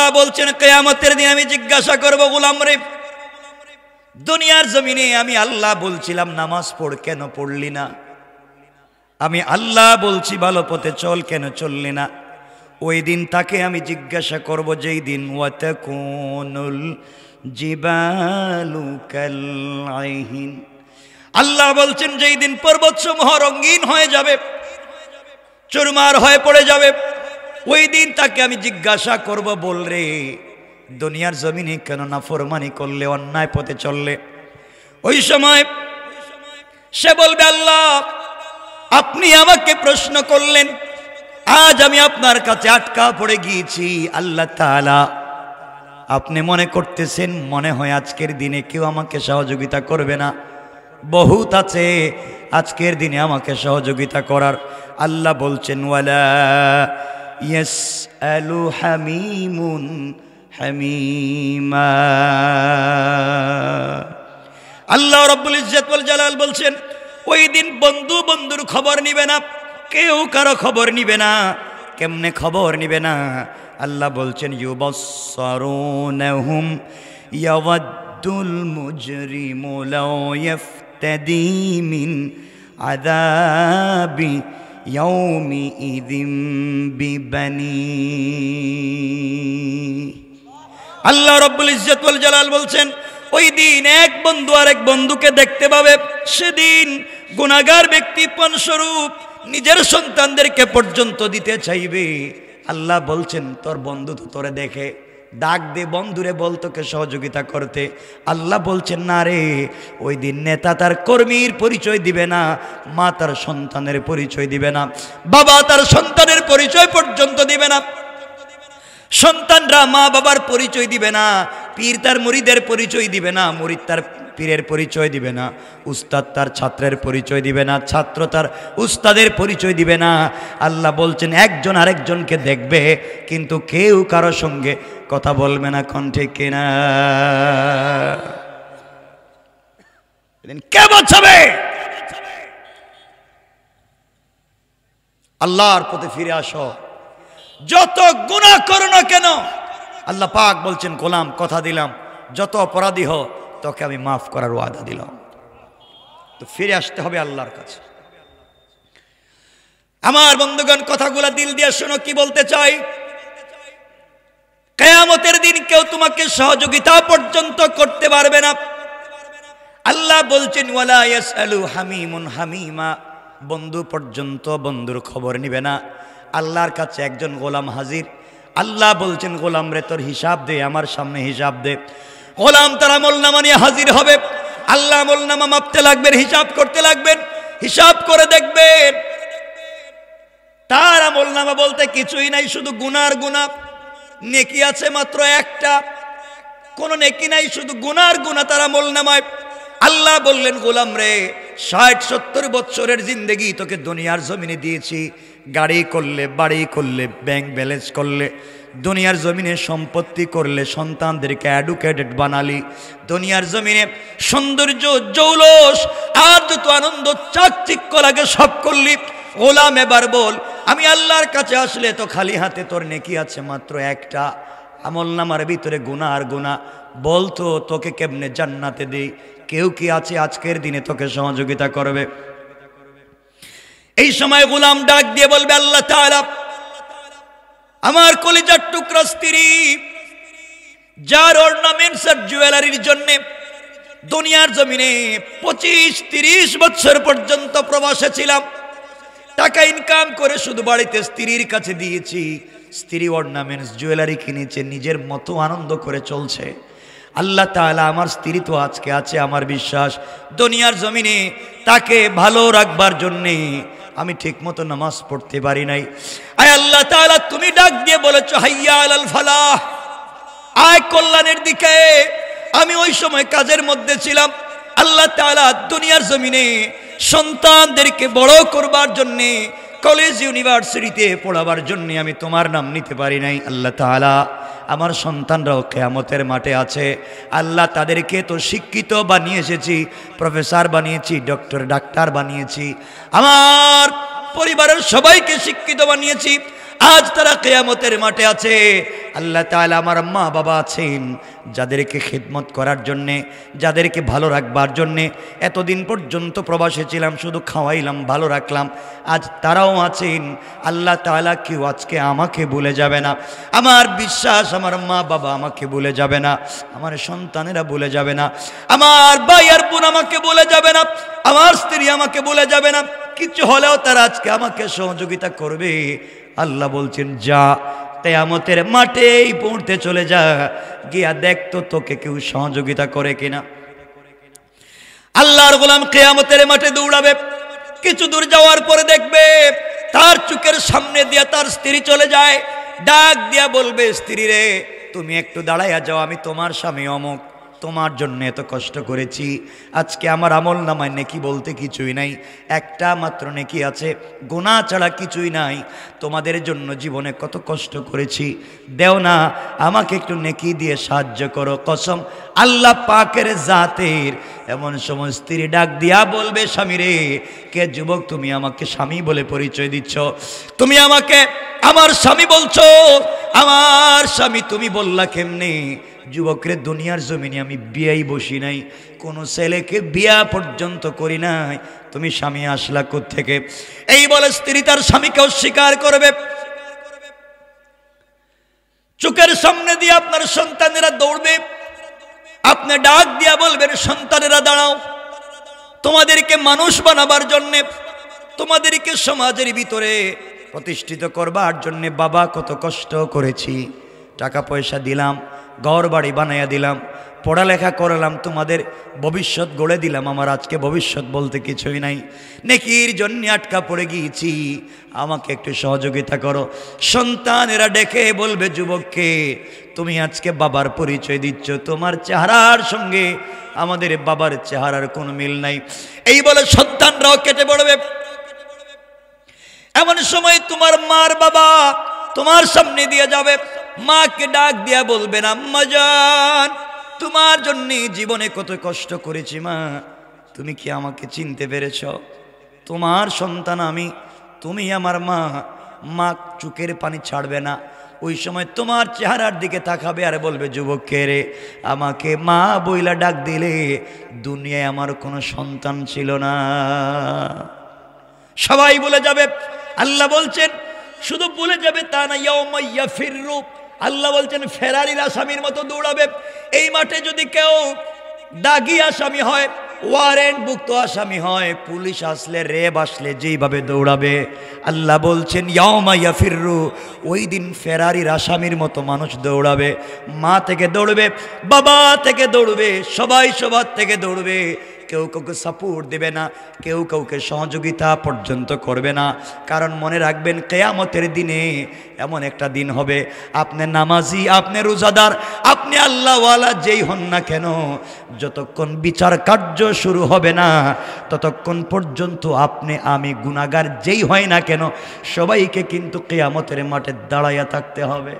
আল্লাহ বলছেন কেয়ামতের দিন আমি জিজ্ঞাসা করবো গুলাম রে দুনিয়ার জমিনে আমি আল্লাহ বলছিলাম নামাজ পড় কেন পড়লি না আমি আল্লাহ বলছি ভালো পথে চল কেন চললি না ওই দিন তাকে আমি জিজ্ঞাসা করব যেই দিন ওয়াতে কোনুল আল্লাহ বলছেন যেই দিন পর্বতসমূহ রঙিন হয়ে যাবে চুরমার হয়ে পড়ে যাবে ওই দিন তাকে আমি জিজ্ঞাসা করব বল রে দুনিয়ার জমিনে কেন না ফরমানি করলে অন্যায় পথে চললে ওই সময় সে বলবে আল্লাহ আপনি আমাকে প্রশ্ন করলেন আজ আমি আপনার কাছে আটকা পড়ে গিয়েছি আল্লাহ তালা আপনি মনে করতেছেন মনে হয় আজকের দিনে কেউ আমাকে সহযোগিতা করবে না বহুত আছে আজকের দিনে আমাকে সহযোগিতা করার আল্লাহ বলছেন ওয়ালা ইয়াসআলু হামিমুন হামিমা আল্লাহ রব্বুল ইজ্জতুল জালাল বলছেন ওই দিন বন্ধু বন্ধুর খবর নিবে না কেউ কারো খবর নিবে না কেমনে খবর নিবে না আল্লাহ বলছেন ইউবসরুনহুম ইয়াওয়াদ্দুল মুজরিমু লাও ইয়াফতাদি মিন আযাবি يومئذ ببنيه আল্লাহ রব্বুল ইজ্জত জালাল বলছেন ওই দিন এক বন্ধু আর এক বন্ধুকে দেখতে পাবে সেদিন গুণাগার ব্যক্তি পণস্বরূপ নিজের সন্তানদেরকে পর্যন্ত দিতে চাইবে আল্লাহ বলছেন তোর বন্ধু তো তোরে দেখে ডাক দে বন্ধুরে কে সহযোগিতা করতে আল্লাহ বলছেন না রে ওই দিন নেতা তার কর্মীর পরিচয় দিবে না মা তার সন্তানের পরিচয় দিবে না বাবা তার সন্তানের পরিচয় পর্যন্ত দিবে না সন্তানরা মা বাবার পরিচয় দিবে না পীর তার মরিদের পরিচয় দিবে না মরিদ তার পীরের পরিচয় দিবে না উস্তাদ তার ছাত্রের পরিচয় দিবে না ছাত্র তার উস্তাদের পরিচয় দিবে না আল্লাহ বলছেন একজন আরেকজনকে দেখবে কিন্তু কেউ কারো সঙ্গে কথা বলবে না কণ্ঠে কেনা কে বাঁচাবে আল্লাহর পথে ফিরে আস যত গুণা করো না কেন আল্লাহ পাক বলছেন গোলাম কথা দিলাম যত অপরাধী হোক তোকে আমি মাফ করার ওয়াদা দিলাম তো ফিরে আসতে হবে আল্লাহর কাছে আমার বন্ধুগণ কথাগুলো দিল দিয়ে শোনো কি বলতে চাই কেয়ামতের দিন কেউ তোমাকে সহযোগিতা পর্যন্ত করতে পারবে না আল্লাহ বলছেন বন্ধু পর্যন্ত বন্ধুর খবর নিবে না আল্লাহর কাছে একজন গোলাম হাজির আল্লাহ বলছেন গোলাম রে তোর হিসাব দে আমার সামনে হিসাব দে গোলাম তারা মোল্নামা নিয়ে হাজির হবে আল্লাহ মোলনামা মাপতে লাগবেন হিসাব করতে লাগবেন হিসাব করে দেখবেন তার আমলনামা বলতে কিছুই নাই শুধু গুনার গুণা নেকি আছে মাত্র একটা কোনো নেকি নাই শুধু গুনার গুণা তার আমলনামায় আল্লাহ বললেন গোলাম রে ষাট সত্তর বৎসরের জিন্দেগি তোকে দুনিয়ার জমিনে দিয়েছি গাড়ি করলে বাড়ি করলে ব্যাংক ব্যালেন্স করলে দুনিয়ার জমিনে সম্পত্তি করলে সন্তানদেরকে অ্যাডুকেটেড বানালি দুনিয়ার জমিনে সৌন্দর্য জৌলস আর যত আনন্দ চাকচিক্য লাগে সব করলি ওলাম এবার বল আমি আল্লাহর কাছে আসলে তো খালি হাতে তোর নেকি আছে মাত্র একটা আমল নামার ভিতরে গুণা আর গুণা বলতো তোকে কেমনে জান্নাতে দিই কেউ কি আছে আজকের দিনে তোকে সহযোগিতা করবে এই সময় গুলাম ডাক দিয়ে বলবে আল্লাহ তাআলা আমার কলিজার টুকরা স্ত্রী যার অর্নামেন্টস আর জুয়েলারির জন্যে দুনিয়ার জমিনে পঁচিশ তিরিশ বছর পর্যন্ত প্রবাসে ছিলাম টাকা ইনকাম করে শুধু বাড়িতে স্ত্রীর কাছে দিয়েছি স্ত্রী অর্নামেন্টস জুয়েলারি কিনেছে নিজের মতো আনন্দ করে চলছে আল্লাহ তাহলে আমার স্ত্রী তো আজকে আছে আমার বিশ্বাস দুনিয়ার জমিনে তাকে ভালো রাখবার জন্যে আমি ঠিকমতো নামাজ পড়তে পারি নাই আল্লাহ তাআলা তুমি ডাক দিয়ে বলেছ হাইয়া ফালা আয় কল্যাণের দিকে আমি ওই সময় কাজের মধ্যে ছিলাম আল্লাহ তাআলা দুনিয়ার জমিনে সন্তানদেরকে বড় করবার জন্যে কলেজ ইউনিভার্সিটিতে পড়াবার জন্যে আমি তোমার নাম নিতে পারি নাই আল্লাহ তালা আমার সন্তানরাও কেয়ামতের মাঠে আছে আল্লাহ তাদেরকে তো শিক্ষিত বানিয়ে এসেছি প্রফেসর বানিয়েছি ডক্টর ডাক্তার বানিয়েছি আমার পরিবারের সবাইকে শিক্ষিত বানিয়েছি আজ তারা কেয়ামতের মাঠে আছে আল্লাহ তাহলে আমার মা বাবা আছেন যাদেরকে খিদমত করার জন্যে যাদেরকে ভালো রাখবার জন্যে এতদিন পর্যন্ত প্রবাসে ছিলাম শুধু খাওয়াইলাম ভালো রাখলাম আজ তারাও আছেন আল্লাহ তাহলে কেউ আজকে আমাকে ভুলে যাবে না আমার বিশ্বাস আমার মা বাবা আমাকে ভুলে যাবে না আমার সন্তানেরা ভুলে যাবে না আমার ভাই আর বোন আমাকে বলে যাবে না আমার স্ত্রী আমাকে বলে যাবে না কিছু হলেও তারা আজকে আমাকে সহযোগিতা করবে আল্লাহ বলছেন যা কেয়ামতের মাঠেই পড়তে চলে যা গিয়া দেখতো তোকে কেউ সহযোগিতা করে কিনা আল্লাহর গোলাম কেয়ামতের মাঠে দৌড়াবে কিছু দূর যাওয়ার পরে দেখবে তার চুকের সামনে দিয়া তার স্ত্রী চলে যায় ডাক দিয়া বলবে স্ত্রী রে তুমি একটু দাঁড়াইয়া যাও আমি তোমার স্বামী অমুক তোমার জন্য এত কষ্ট করেছি আজকে আমার আমল নামায় নেকি বলতে কিছুই নাই একটা মাত্র নেকি আছে গোনা ছাড়া কিছুই নাই তোমাদের জন্য জীবনে কত কষ্ট করেছি দেও না আমাকে একটু নেকি দিয়ে সাহায্য করো কসম আল্লাহ পাকের জাতের এমন সময় স্ত্রী ডাক দিয়া বলবে স্বামী রে কে যুবক তুমি আমাকে স্বামী বলে পরিচয় দিচ্ছ তুমি আমাকে আমার স্বামী বলছো আমার স্বামী তুমি বললা কেমনি যুবকরে দুনিয়ার জমিনে আমি বিয়াই বসি নাই কোনো ছেলেকে বিয়া পর্যন্ত করি নাই তুমি স্বামী আসলা থেকে এই বলে স্ত্রী তার স্বামীকে অস্বীকার করবে চোখের সামনে দিয়ে আপনার সন্তানেরা দৌড়বে আপনি ডাক দিয়া বলবেন সন্তানেরা দাঁড়াও তোমাদেরকে মানুষ বানাবার জন্যে তোমাদেরকে সমাজের ভিতরে প্রতিষ্ঠিত করবার জন্যে বাবা কত কষ্ট করেছি টাকা পয়সা দিলাম ঘর বাড়ি বানাইয়া দিলাম পড়ালেখা করালাম তোমাদের ভবিষ্যৎ গড়ে দিলাম আমার আজকে ভবিষ্যৎ বলতে কিছুই নাই নেকির জন্য আটকা পড়ে গিয়েছি আমাকে একটু সহযোগিতা করো সন্তানেরা ডেকে বলবে যুবককে তুমি আজকে বাবার পরিচয় দিচ্ছ তোমার চেহারার সঙ্গে আমাদের বাবার চেহারার কোনো মিল নাই এই বলে সন্তানরাও কেটে পড়বে এমন সময় তোমার মার বাবা তোমার সামনে দিয়ে যাবে মাকে ডাক দিয়া বলবেন আম্মা যান তোমার জন্যে জীবনে কত কষ্ট করেছি মা তুমি কি আমাকে চিনতে পেরেছ তোমার সন্তান আমি তুমি আমার মা মা চুকের পানি ছাড়বে না ওই সময় তোমার চেহারার দিকে তাকাবে আর বলবে যুবককে রে আমাকে মা বইলা ডাক দিলে দুনিয়ায় আমার কোনো সন্তান ছিল না সবাই বলে যাবে আল্লাহ বলছেন শুধু বলে যাবে তা না ইয়া রূপ আল্লাহ বলছেন ফেরারির আসামির মতো দৌড়াবে এই মাঠে যদি কেউ দাগি আসামি হয় ভুক্ত আসামি হয় পুলিশ আসলে রেব আসলে যেইভাবে দৌড়াবে আল্লাহ বলছেন ইয়ামাইয়া ফিররু ওই দিন ফেরারির আসামির মতো মানুষ দৌড়াবে মা থেকে দৌড়বে বাবা থেকে দৌড়বে সবাই সবার থেকে দৌড়বে কেউ কাউকে সাপোর্ট দেবে না কেউ কাউকে সহযোগিতা পর্যন্ত করবে না কারণ মনে রাখবেন কেয়ামতের দিনে এমন একটা দিন হবে আপনি নামাজি আপনি রোজাদার আপনি আল্লাহওয়ালা যেই হন না কেন যতক্ষণ বিচার কার্য শুরু হবে না ততক্ষণ পর্যন্ত আপনি আমি গুণাগার যেই হয় না কেন সবাইকে কিন্তু কেয়ামতের মাঠে দাঁড়াইয়া থাকতে হবে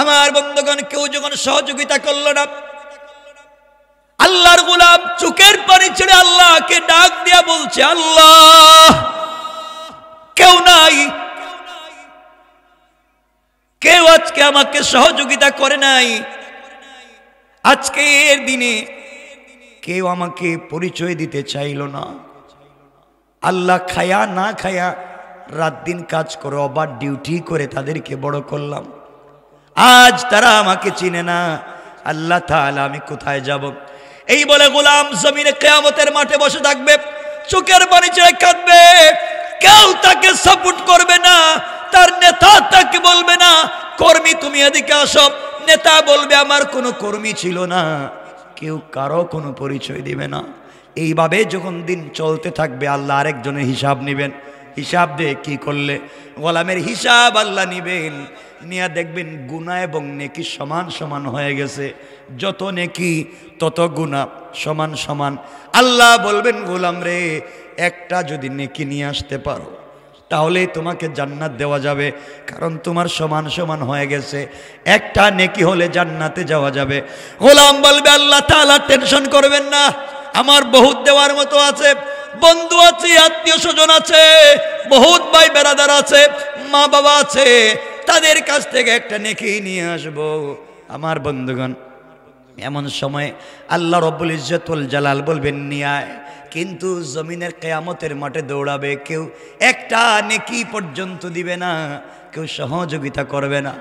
আমার বন্ধুগণ কেউ যখন সহযোগিতা করল না আল্লাহর গোলাম চোখের পানি ছেড়ে আল্লাহকে ডাক দিয়া বলছে আল্লাহ কেউ নাই কেউ আজকে আমাকে সহযোগিতা করে নাই আজকে এর দিনে কেউ আমাকে পরিচয় দিতে চাইল না আল্লাহ খায়া না খায়া রাত দিন কাজ করে অবার ডিউটি করে তাদেরকে বড় করলাম আজ তারা আমাকে চিনে না আল্লাহ তাহলে আমি কোথায় যাব এই বলে গোলাম জমিনে কেয়ামতের মাঠে বসে থাকবে চোখের পানি চেয়ে কাঁদবে কেউ তাকে সাপোর্ট করবে না তার নেতা তাকে বলবে না কর্মী তুমি এদিকে আসো নেতা বলবে আমার কোনো কর্মী ছিল না কেউ কারো কোনো পরিচয় দিবে না এইভাবে যখন দিন চলতে থাকবে আল্লাহ আরেকজনের হিসাব নেবেন হিসাব দিয়ে কি করলে গোলামের হিসাব আল্লাহ নিবেন নিয়ে দেখবেন গুণা এবং নেকি সমান সমান হয়ে গেছে যত নেকি তত গুণা সমান সমান আল্লাহ বলবেন গোলাম রে একটা যদি নেকি নিয়ে আসতে পারো তাহলেই তোমাকে জান্নাত দেওয়া যাবে কারণ তোমার সমান সমান হয়ে গেছে একটা নেকি হলে জান্নাতে যাওয়া যাবে গোলাম বলবে আল্লাহ তালা টেনশন করবেন না আমার বহুত দেওয়ার মতো আছে বন্ধু আছে আত্মীয় স্বজন আছে বহুত ভাই বেড়াদার আছে মা বাবা আছে তাদের কাছ থেকে একটা নেকি নিয়ে আসবো আমার বন্ধুগণ এমন সময় আল্লাহ রব্বুল ইজ্জতুল জালাল বলবেন নিয়ায় কিন্তু জমিনের কেয়ামতের মাঠে দৌড়াবে কেউ একটা নেকি পর্যন্ত দিবে না কেউ সহযোগিতা করবে না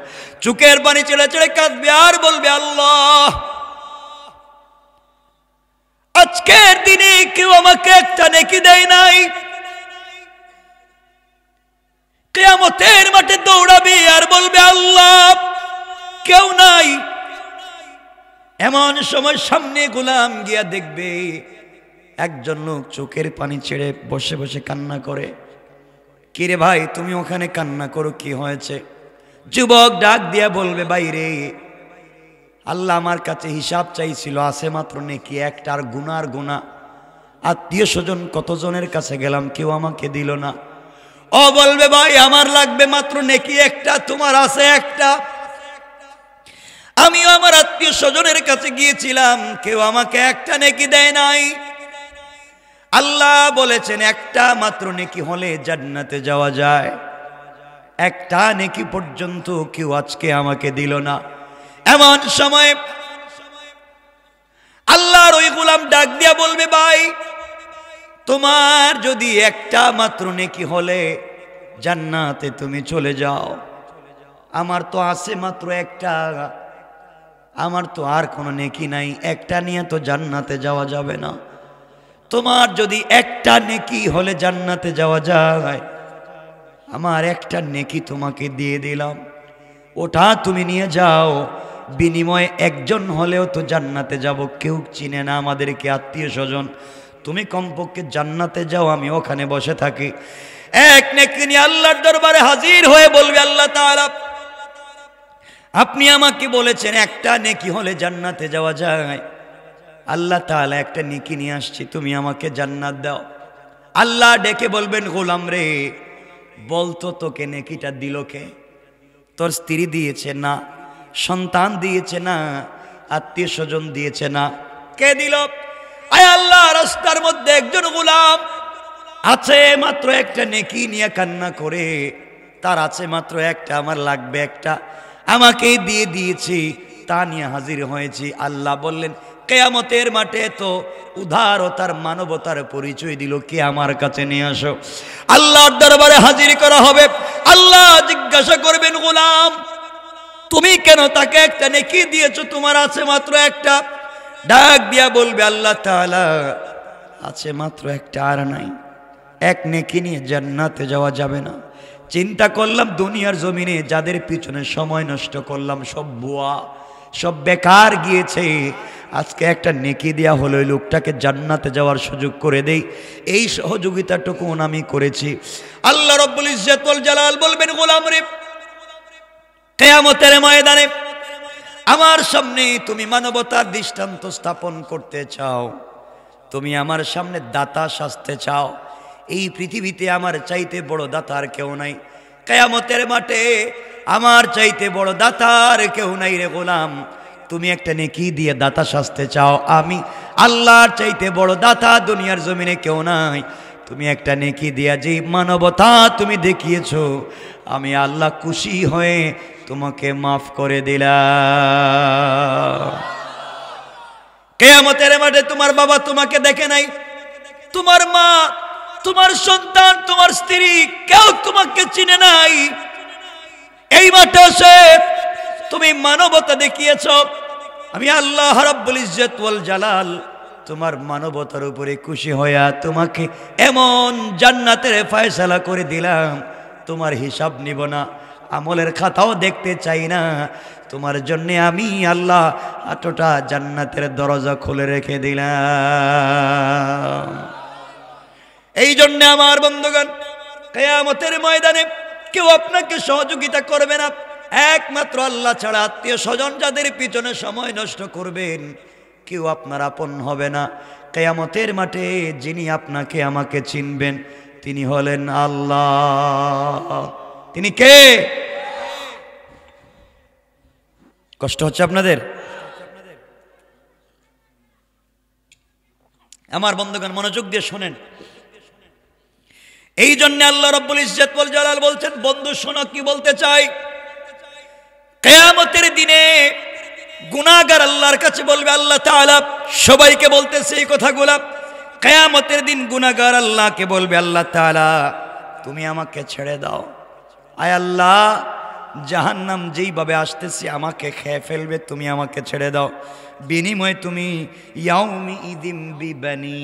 চুকের পানি চলে চলে কাঁদবে আর বলবে আল্লাহ আজকের দিনে কেউ আমাকে একটা নেকি দেয় নাই কেয়ামতের মাঠে দৌড়াবে আর বলবে আল্লাহ কেউ নাই এমন সময় সামনে গোলাম গিয়া দেখবে একজন লোক চোখের পানি ছেড়ে বসে বসে কান্না করে কিরে ভাই তুমি ওখানে কান্না করো কি হয়েছে যুবক ডাক দিয়া বলবে বাইরে আল্লাহ আমার কাছে হিসাব চাইছিল আছে মাত্র নেকি একটা আর গুনার গুণা আত্মীয় স্বজন কতজনের কাছে গেলাম কেউ আমাকে দিল না ও বলবে ভাই আমার লাগবে মাত্র নেকি একটা তোমার আছে একটা আমিও আমার আত্মীয় স্বজনের কাছে গিয়েছিলাম কেউ আমাকে একটা নেকি দেয় নাই আল্লাহ বলেছেন একটা মাত্র নেকি হলে জান্নাতে যাওয়া যায় একটা নেকি পর্যন্ত কেউ আজকে আমাকে দিল না এমন সময় আল্লাহর ওই গুলাম ডাক দিয়া বলবে ভাই তোমার যদি একটা মাত্র নেকি হলে জান্নাতে তুমি চলে যাও আমার তো আছে মাত্র একটা আমার তো আর কোনো নেকি নাই একটা নিয়ে তো জান্নাতে যাওয়া যাবে না তোমার যদি একটা নেকি হলে জান্নাতে যাওয়া যায় আমার একটা নেকি তোমাকে দিয়ে দিলাম ওটা তুমি নিয়ে যাও বিনিময়ে একজন হলেও তো জান্নাতে যাব কেউ চিনে না আমাদেরকে আত্মীয় স্বজন তুমি কমপক্ষে জান্নাতে যাও আমি ওখানে বসে থাকি এক নেকি নিয়ে আল্লাহর দরবারে হাজির হয়ে বলবে আল্লাহ তাআলা আপনি আমাকে বলেছেন একটা নেকি হলে জান্নাতে যাওয়া যায় আল্লাহ তাহলে একটা নেকি নিয়ে আসছি তুমি আমাকে জান্নাত দাও আল্লাহ ডেকে বলবেন গোলাম রে বলতো তোকে নেকিটা দিল কে তোর স্ত্রী দিয়েছে না সন্তান দিয়েছে না আত্মীয় স্বজন দিয়েছে না কে দিল আয় আল্লাহ রাস্তার মধ্যে একজন গোলাম আছে মাত্র একটা নেকি নিয়ে কান্না করে তার আছে মাত্র একটা আমার লাগবে একটা আমাকে দিয়ে দিয়েছে তা নিয়ে হাজির হয়েছি আল্লাহ বললেন কেয়ামতের মাঠে তো তার মানবতার পরিচয় দিল কে আমার কাছে নিয়ে আসো আল্লাহর দরবারে হাজির করা হবে আল্লাহ জিজ্ঞাসা করবেন গোলাম তুমি কেন তাকে একটা নেকি দিয়েছো তোমার আছে মাত্র একটা ডাক দিয়া বলবে আল্লাহ তালা আছে মাত্র একটা আর নাই এক নেকি নিয়ে জান্নাতে যাওয়া যাবে না চিন্তা করলাম দুনিয়ার জমিনে যাদের পিছনে সময় নষ্ট করলাম সব বুয়া সব বেকার গিয়েছে আজকে একটা নেকি দেওয়া হলো ওই লোকটাকে জান্নাতে যাওয়ার সুযোগ করে দেই এই সহযোগিতাটুকু আমি করেছি আল্লাহ রব্বুল ইজ্জাতুল জালাল বলবেন গোলাম রে কেয়ামতের ময়দানে আমার সামনে তুমি মানবতার দৃষ্টান্ত স্থাপন করতে চাও তুমি আমার সামনে দাতা সাজতে চাও এই পৃথিবীতে আমার চাইতে বড় দাতার কেউ নাই কেয়ামতের মাঠে আমার চাইতে বড় দাতার কেউ নাই রে গোলাম তুমি একটা নেকি দিয়ে দাতা সাজতে চাও আমি আল্লাহর চাইতে বড় দাতা দুনিয়ার জমিনে কেউ নাই তুমি একটা নেকি দিয়া যে মানবতা তুমি দেখিয়েছ আমি আল্লাহ খুশি হয়ে তোমাকে মাফ করে দিলা কেয়ামতের মাঠে তোমার বাবা তোমাকে দেখে নাই তোমার মা তোমার সন্তান তোমার স্ত্রী কেউ তোমাকে চিনে নাই এই মাঠে সে তুমি মানবতা দেখিয়েছ আমি আল্লাহ রাব্বুল ইজ্জত জালাল তোমার মানবতার উপরে খুশি হইয়া তোমাকে এমন জান্নাতের ফায়সালা করে দিলাম তোমার হিসাব নিব না আমলের খাতাও দেখতে চাই না তোমার জন্যে আমি আল্লাহ আটটা জান্নাতের দরজা খুলে রেখে দিলাম এই জন্য আমার বন্ধুগণ কেয়ামতের ময়দানে কেউ আপনাকে সহযোগিতা করবে না একমাত্র আল্লাহ ছাড়া আত্মীয় স্বজন যাদের পিছনে সময় নষ্ট করবেন কেউ আপনার আপন হবে না কেয়ামতের মাঠে যিনি আপনাকে আমাকে চিনবেন তিনি হলেন আল্লাহ তিনি কে কষ্ট হচ্ছে আপনাদের আমার বন্ধুগণ মনোযোগ দিয়ে শোনেন এই জন্য আল্লাহ রব্বুল ইজ্জত জালাল বলছেন বন্ধু শোনো কি বলতে চাই কেয়ামতের দিনে গুণাগার আল্লাহর কাছে বলবে আল্লাহ তাআলা সবাইকে বলতেছে এই কথাগুলা কেয়ামতের দিন গুণাগার আল্লাহকে বলবে আল্লাহ তালা তুমি আমাকে ছেড়ে দাও আয় আল্লাহ জাহান্নাম যেইভাবে আসতেছি আমাকে খেয়ে ফেলবে তুমি আমাকে ছেড়ে দাও বিনিময় তুমি ইয়াউমি ইদিম বিবানী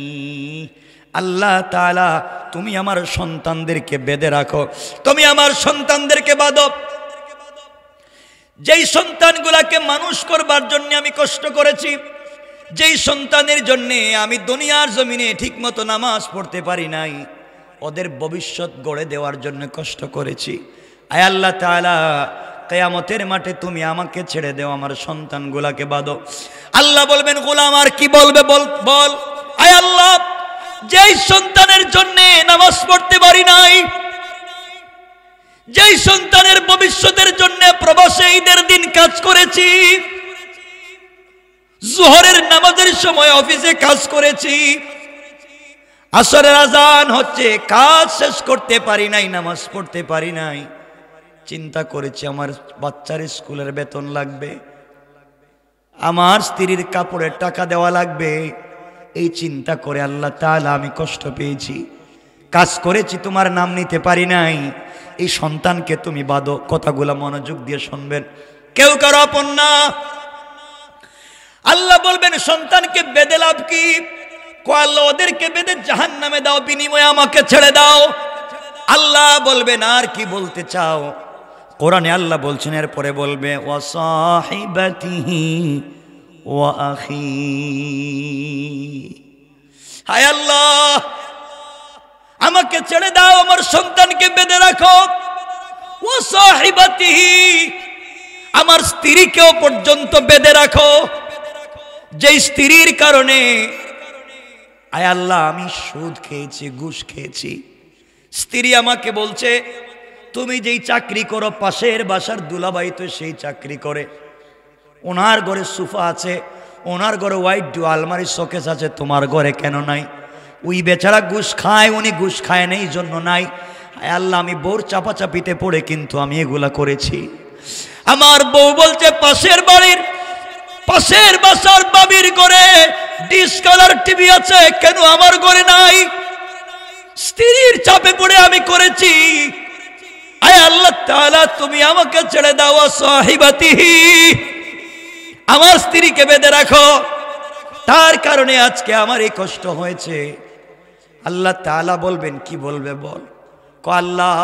আল্লাহ তালা তুমি আমার সন্তানদেরকে বেঁধে রাখো তুমি আমার সন্তানদেরকে বাঁধো যেই সন্তানগুলাকে মানুষ করবার জন্যে আমি কষ্ট করেছি যেই সন্তানের জন্যে আমি দুনিয়ার জমিনে ঠিকমতো নামাজ পড়তে পারি নাই ওদের ভবিষ্যৎ গড়ে দেওয়ার জন্য কষ্ট করেছি আয় আল্লাহ তালা কেয়ামতের মাঠে তুমি আমাকে ছেড়ে দেও আমার সন্তানগুলাকে বাঁধো আল্লাহ বলবেন গোলাম আর কি বলবে বল বল আয় আল্লাহ যেই সন্তানের জন্য নামাজ পড়তে পারি নাই যেই সন্তানের ভবিষ্যতের জন্য প্রবাসে ঈদের দিন কাজ করেছি জোহরের নামাজের সময় অফিসে কাজ করেছি আসরের আজান হচ্ছে কাজ শেষ করতে পারি নাই নামাজ পড়তে পারি নাই চিন্তা করেছি আমার বাচ্চার স্কুলের বেতন লাগবে আমার স্ত্রীর কাপড়ের টাকা দেওয়া লাগবে এই চিন্তা করে আল্লাহ তাহলে আমি কষ্ট পেয়েছি কাজ করেছি তোমার নাম নিতে পারি নাই এই সন্তানকে তুমি বাদো কথাগুলা মনোযোগ দিয়ে শুনবেন কেউ কারো আপন না আল্লাহ বলবেন সন্তানকে বেদে লাভ কি আল্লাহ ওদেরকে বেদে জাহান নামে দাও বিনিময়ে আমাকে ছেড়ে দাও আল্লাহ বলবেন আর কি বলতে চাও কোরআনে আল্লাহ বলছেন এরপরে বলবে ওয়াসাহিবাতিহি আমাকে ছেড়ে দাও আমার সন্তানকে বেঁধে রাখো ও সাহিবাতিহি আমার স্ত্রীকেও পর্যন্ত বেঁধে রাখো যেই স্ত্রীর কারণে আয় আল্লাহ আমি সুদ খেয়েছি ঘুষ খেয়েছি স্ত্রী আমাকে বলছে তুমি যেই চাকরি করো পাশের বাসার দুলাবাই তো সেই চাকরি করে ওনার ঘরে সোফা আছে ওনার ঘরে হোয়াইট ডু আলমারি শোকেস আছে তোমার ঘরে কেন নাই ওই বেচারা ঘুষ খায় উনি ঘুষ খায় নেই জন্য নাই আল্লাহ আমি বোর চাপাচাপিতে পড়ে কিন্তু আমি এগুলা করেছি আমার বউ বলছে পাশের বাড়ির পাশের বাসার বাবির ঘরে ডিসকালার টিভি আছে কেন আমার ঘরে নাই স্ত্রীর চাপে পড়ে আমি করেছি আয় আল্লাহ তুমি আমাকে ছেড়ে দাও সাহিবাতিহি আমার স্ত্রীকে বেঁধে রাখো তার কারণে আজকে আমার এই কষ্ট হয়েছে আল্লাহ তালা বলবেন কি বলবে বল ক আল্লাহ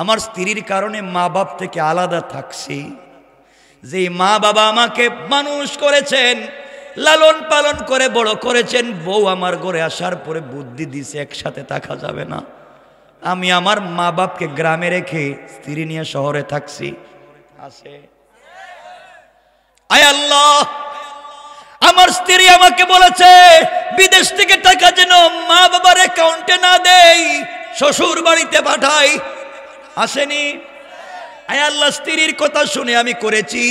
আমার স্ত্রীর কারণে মা বাপ থেকে আলাদা থাকছি যে মা বাবা আমাকে মানুষ করেছেন লালন পালন করে বড় করেছেন বউ আমার ঘরে আসার পরে বুদ্ধি দিছে একসাথে থাকা যাবে না আমি আমার মা বাপকে গ্রামে রেখে স্ত্রী নিয়ে শহরে থাকছি আছে আয় আল্লাহ আমার স্ত্রী আমাকে বলেছে বিদেশ থেকে টাকা যেন মা বাবার অ্যাকাউন্টে না দেই শ্বশুর বাড়িতে পাঠাই আসেনি আয় আল্লাহ স্ত্রীর কথা শুনে আমি করেছি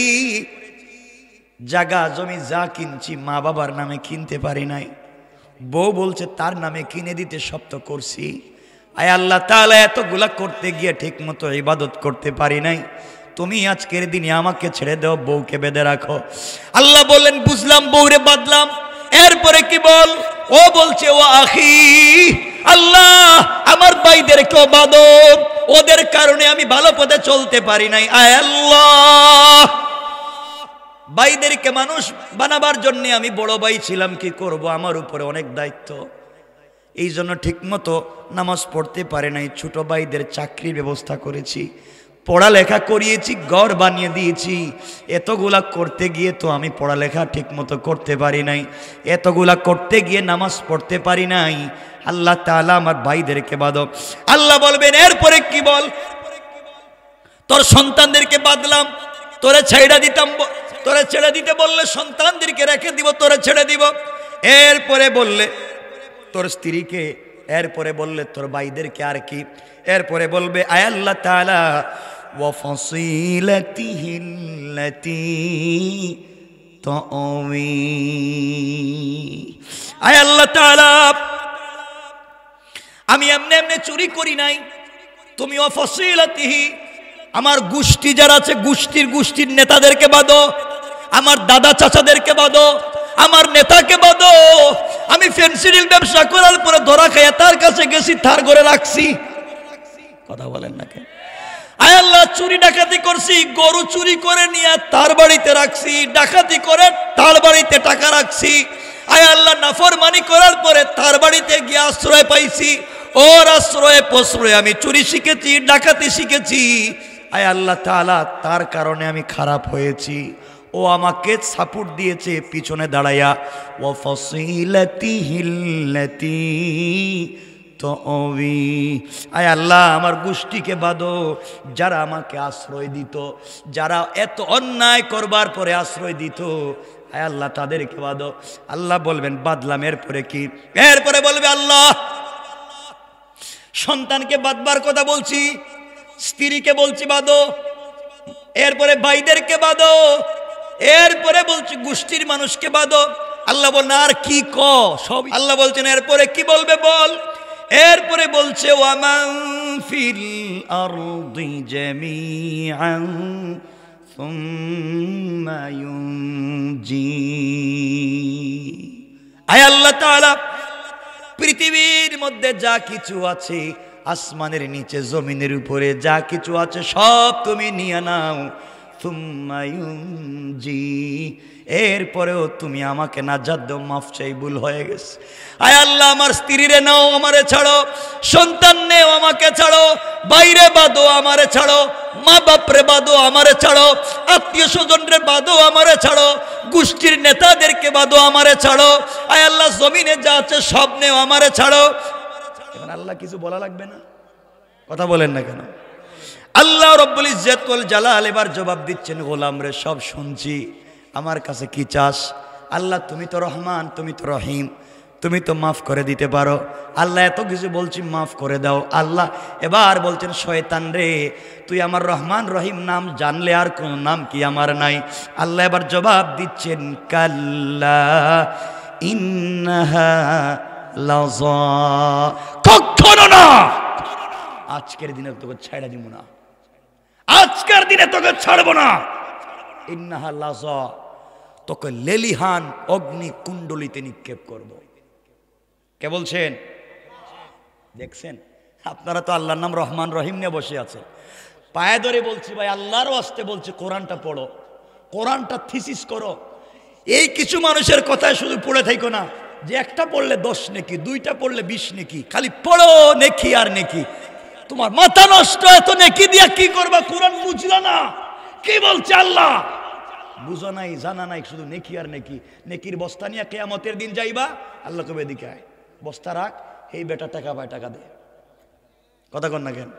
জাগা জমি যা কিনছি মা বাবার নামে কিনতে পারি নাই বউ বলছে তার নামে কিনে দিতে সপ্ত করছি আয় আল্লাহ তাহলে এতগুলা করতে গিয়ে ঠিক মতো ইবাদত করতে পারি নাই তুমি আজকের দিনে আমাকে ছেড়ে দাও বউকে বেঁধে রাখো আল্লাহ বললেন বুঝলাম বউরে বাদলাম এরপরে কি বল ও বলছে ও আখি আল্লাহ আমার কেউ বাঁধো ওদের কারণে আমি ভালো পথে চলতে পারি নাই আয় আল্লাহ ভাইদেরকে মানুষ বানাবার জন্য আমি বড় ভাই ছিলাম কি করব আমার উপরে অনেক দায়িত্ব এই জন্য ঠিক মতো নামাজ পড়তে পারে নাই ছোট ভাইদের চাকরির ব্যবস্থা করেছি পড়ালেখা করিয়েছি ঘর বানিয়ে দিয়েছি এতগুলা করতে গিয়ে তো আমি পড়ালেখা ঠিকমতো করতে পারি নাই এতগুলা করতে গিয়ে নামাজ পড়তে পারি নাই আল্লাহ তালা আমার ভাইদেরকে বাদক আল্লাহ বলবেন এরপরে কি বল তোর সন্তানদেরকে বাদলাম তোরা ছেড়ে দিতাম তোরা ছেড়ে দিতে বললে সন্তানদেরকে রেখে দিব তোরা ছেড়ে দিব এরপরে বললে তোর স্ত্রীকে এরপরে বললে তোর ভাইদেরকে আর কি এরপরে বলবে আয় আল্লাহ তালা وفصيلته التي تأوي أي الله تعالى আমি এমনি এমনি চুরি করি নাই তুমি অফসিলাতিহি আমার গোষ্ঠী যারা আছে গোষ্ঠীর গোষ্ঠীর নেতাদেরকে বাঁধো আমার দাদা চাচাদেরকে বাঁধো আমার নেতাকে বাঁধো আমি ফেন্সিডিল ব্যবসা করার পরে ধরা খাইয়া তার কাছে গেছি তার ঘরে রাখছি কথা বলেন না কেন আয় আল্লাহ চুরি ডাকাতি করছি গরু চুরি করে নিয়ে তার বাড়িতে রাখছি ডাকাতি করে তার বাড়িতে টাকা রাখছি আয় আল্লাহ নাফরমানি করার পরে তার বাড়িতে গিয়ে আশ্রয় পাইছি ওর আশ্রয়ে প্রশ্রয়ে আমি চুরি শিখেছি ডাকাতি শিখেছি আয় আল্লাহ তালা তার কারণে আমি খারাপ হয়েছি ও আমাকে সাপোর্ট দিয়েছে পিছনে দাঁড়াইয়া ও ফসিলতি হিল্লতি তবি আয় আল্লাহ আমার গোষ্ঠীকে বাঁধো যারা আমাকে আশ্রয় দিত যারা এত অন্যায় করবার পরে আশ্রয় দিত আয় আল্লাহ তাদেরকে বাঁধো আল্লাহ বলবেন বাদলাম এরপরে কি এরপরে বলবে আল্লাহ সন্তানকে বাঁধবার কথা বলছি স্ত্রীকে বলছি বাঁধো এরপরে ভাইদেরকে বাঁধো এরপরে বলছি গোষ্ঠীর মানুষকে বাঁধো আল্লাহ বল আর কি ক সব আল্লাহ বলছেন এরপরে কি বলবে বল এরপরে বলছে ওয়ামান ফিল আর আল্লাহ পৃথিবীর মধ্যে যা কিছু আছে আসমানের নিচে জমিনের উপরে যা কিছু আছে সব তুমি নিয়ে নাও সুম্মা জি এরপরেও তুমি আমাকে না যাদ্য মাফ চাই ভুল হয়ে গেছে আয় আল্লাহ আমার স্ত্রীরে নাও আমারে ছাড়ো সন্তান নেও আমাকে ছাড়ো বাইরে বাদো আমারে ছাড়ো মা বাপরে বাদো আমারে ছাড়ো আত্মীয় স্বজনরে বাদো আমারে ছাড়ো গোষ্ঠীর নেতাদেরকে বাদো আমারে ছাড়ো আয় আল্লাহ জমিনে যা আছে সব নেও আমারে ছাড়ো এখন আল্লাহ কিছু বলা লাগবে না কথা বলেন না কেন আল্লাহ রব্বুল ইজ্জত জালাল এবার জবাব দিচ্ছেন গোলাম রে সব শুনছি আমার কাছে কি চাস আল্লাহ তুমি তো রহমান তুমি তো রহিম তুমি তো মাফ করে দিতে পারো আল্লাহ এত কিছু বলছি মাফ করে দাও আল্লাহ এবার বলছেন শয়তান রে তুই আমার রহমান রহিম নাম জানলে আর কোনো নাম কি আমার নাই আল্লাহ এবার জবাব দিচ্ছেন কাল্লা ইন্নাহা কখনো না আজকের দিনে তোকে ছাড়া দিব না আজকের দিনে তোকে ছাড়বো না ইন্নাহা লাজা তোকে লেলিহান অগ্নিকুণ্ডলিতে নিক্ষেপ করব। কে বলছেন দেখছেন আপনারা তো আল্লাহর নাম রহমান রহিম নিয়ে বসে আছেন পায়ে ধরে বলছি ভাই আল্লাহরও আসতে বলছি কোরআনটা পড়ো কোরআনটা থিসিস করো এই কিছু মানুষের কথায় শুধু পড়ে থাকো না যে একটা পড়লে দশ নেকি দুইটা পড়লে বিশ নেকি খালি পড়ো নেকি আর নেকি তোমার মাথা নষ্ট এত নেকি দিয়া কি করবা কোরআন বুঝলা না কি বলছে আল্লাহ বুঝো নাই জানা নাই শুধু নেকি আর নেকি নেকির বস্তা নিয়ে কেয়ামতের দিন যাইবা আল্লাহ কবে দিকে আয় বস্তা রাখ এই বেটা টাকা পায় টাকা দে কথা কন না কেন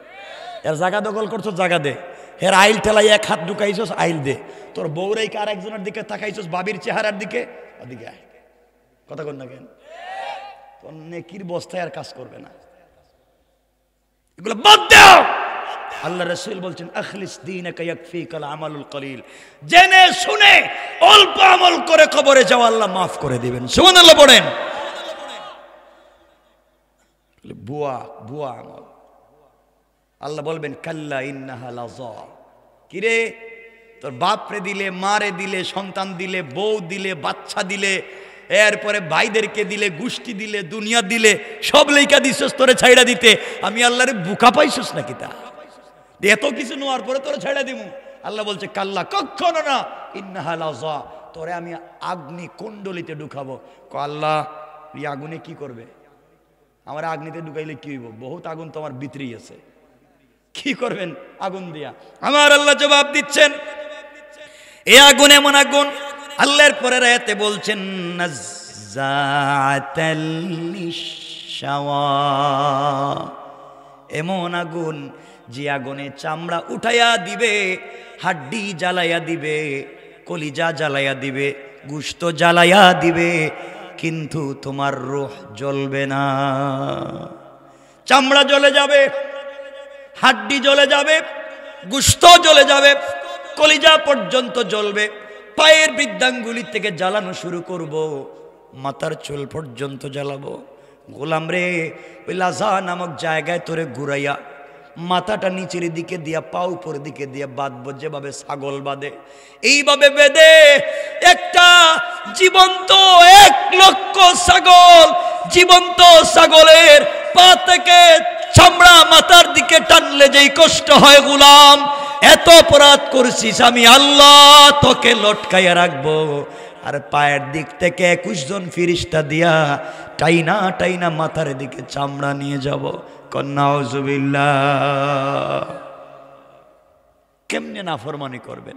এর জাগা দখল করছো জাগা দে হের আইল ঠেলাই এক হাত ঢুকাইছস আইল দে তোর বৌরাইকে আর একজনের দিকে তাকাইছস বাবির চেহারার দিকে ওদিকে আয় কথা কন না কেন তোর নেকির বস্তায় আর কাজ করবে না এগুলো বাদ দাও আল্লাহ রসুল বলছেন আখলিস দিন আমালুল কলিল জেনে শুনে অল্প আমল করে কবরে যাওয়া আল্লাহ মাফ করে দিবেন সুমন আল্লাহ পড়েন বুয়া বুয়া আমল আল্লাহ বলবেন কাল্লা ইন্নাহা কিরে তোর বাপরে দিলে মারে দিলে সন্তান দিলে বউ দিলে বাচ্চা দিলে এরপরে ভাইদেরকে দিলে গোষ্ঠী দিলে দুনিয়া দিলে সব লেখা দিস তোরে ছাইড়া দিতে আমি আল্লাহরে বুকা পাইছিস নাকি তা এত কিছু নেওয়ার পরে তোরা ছেড়ে দিব আল্লাহ বলছে কাল্লা কখনো না ইন্না তোরে আমি আগ্নি কুণ্ডলিতে ঢুকাবো আল্লাহ এই আগুনে কি করবে আমার আগ্নিতে ঢুকাইলে কি হইব বহুত আগুন তোমার বিতরি আছে কি করবেন আগুন দিয়া আমার আল্লাহ জবাব দিচ্ছেন এ আগুন এমন আগুন আল্লাহর পরে রায়তে বলছেন এমন আগুন যে আগুনে চামড়া উঠাইয়া দিবে হাড্ডি জ্বালাইয়া দিবে কলিজা জ্বালাইয়া দিবে গুস্ত জ্বালাইয়া দিবে কিন্তু তোমার রোহ জ্বলবে না চামড়া জ্বলে যাবে হাড্ডি জ্বলে যাবে গুস্ত জ্বলে যাবে কলিজা পর্যন্ত জ্বলবে পায়ের বৃদ্ধাঙ্গুলি থেকে জ্বালানো শুরু করব মাথার চুল পর্যন্ত জ্বালাবো গোলাম রে ওই লাজা নামক জায়গায় তোরে ঘুরাইয়া মাথাটা নিচের দিকে দিয়া পা উপর দিকে দিয়া বাঁধবো যেভাবে ছাগল বাঁধে এইভাবে বেঁধে একটা জীবন্ত এক লক্ষ ছাগল জীবন্ত ছাগলের পা থেকে চামড়া মাথার দিকে টানলে যেই কষ্ট হয় গুলাম এত অপরাধ করছিস আমি আল্লাহ তোকে লটকাইয়া রাখবো আর পায়ের দিক থেকে একুশ জন ফিরিস্তা দিয়া টাইনা টাইনা মাথার দিকে চামড়া নিয়ে যাব। কন্যাউজুবিল্লা কেমনে ফরমানি করবেন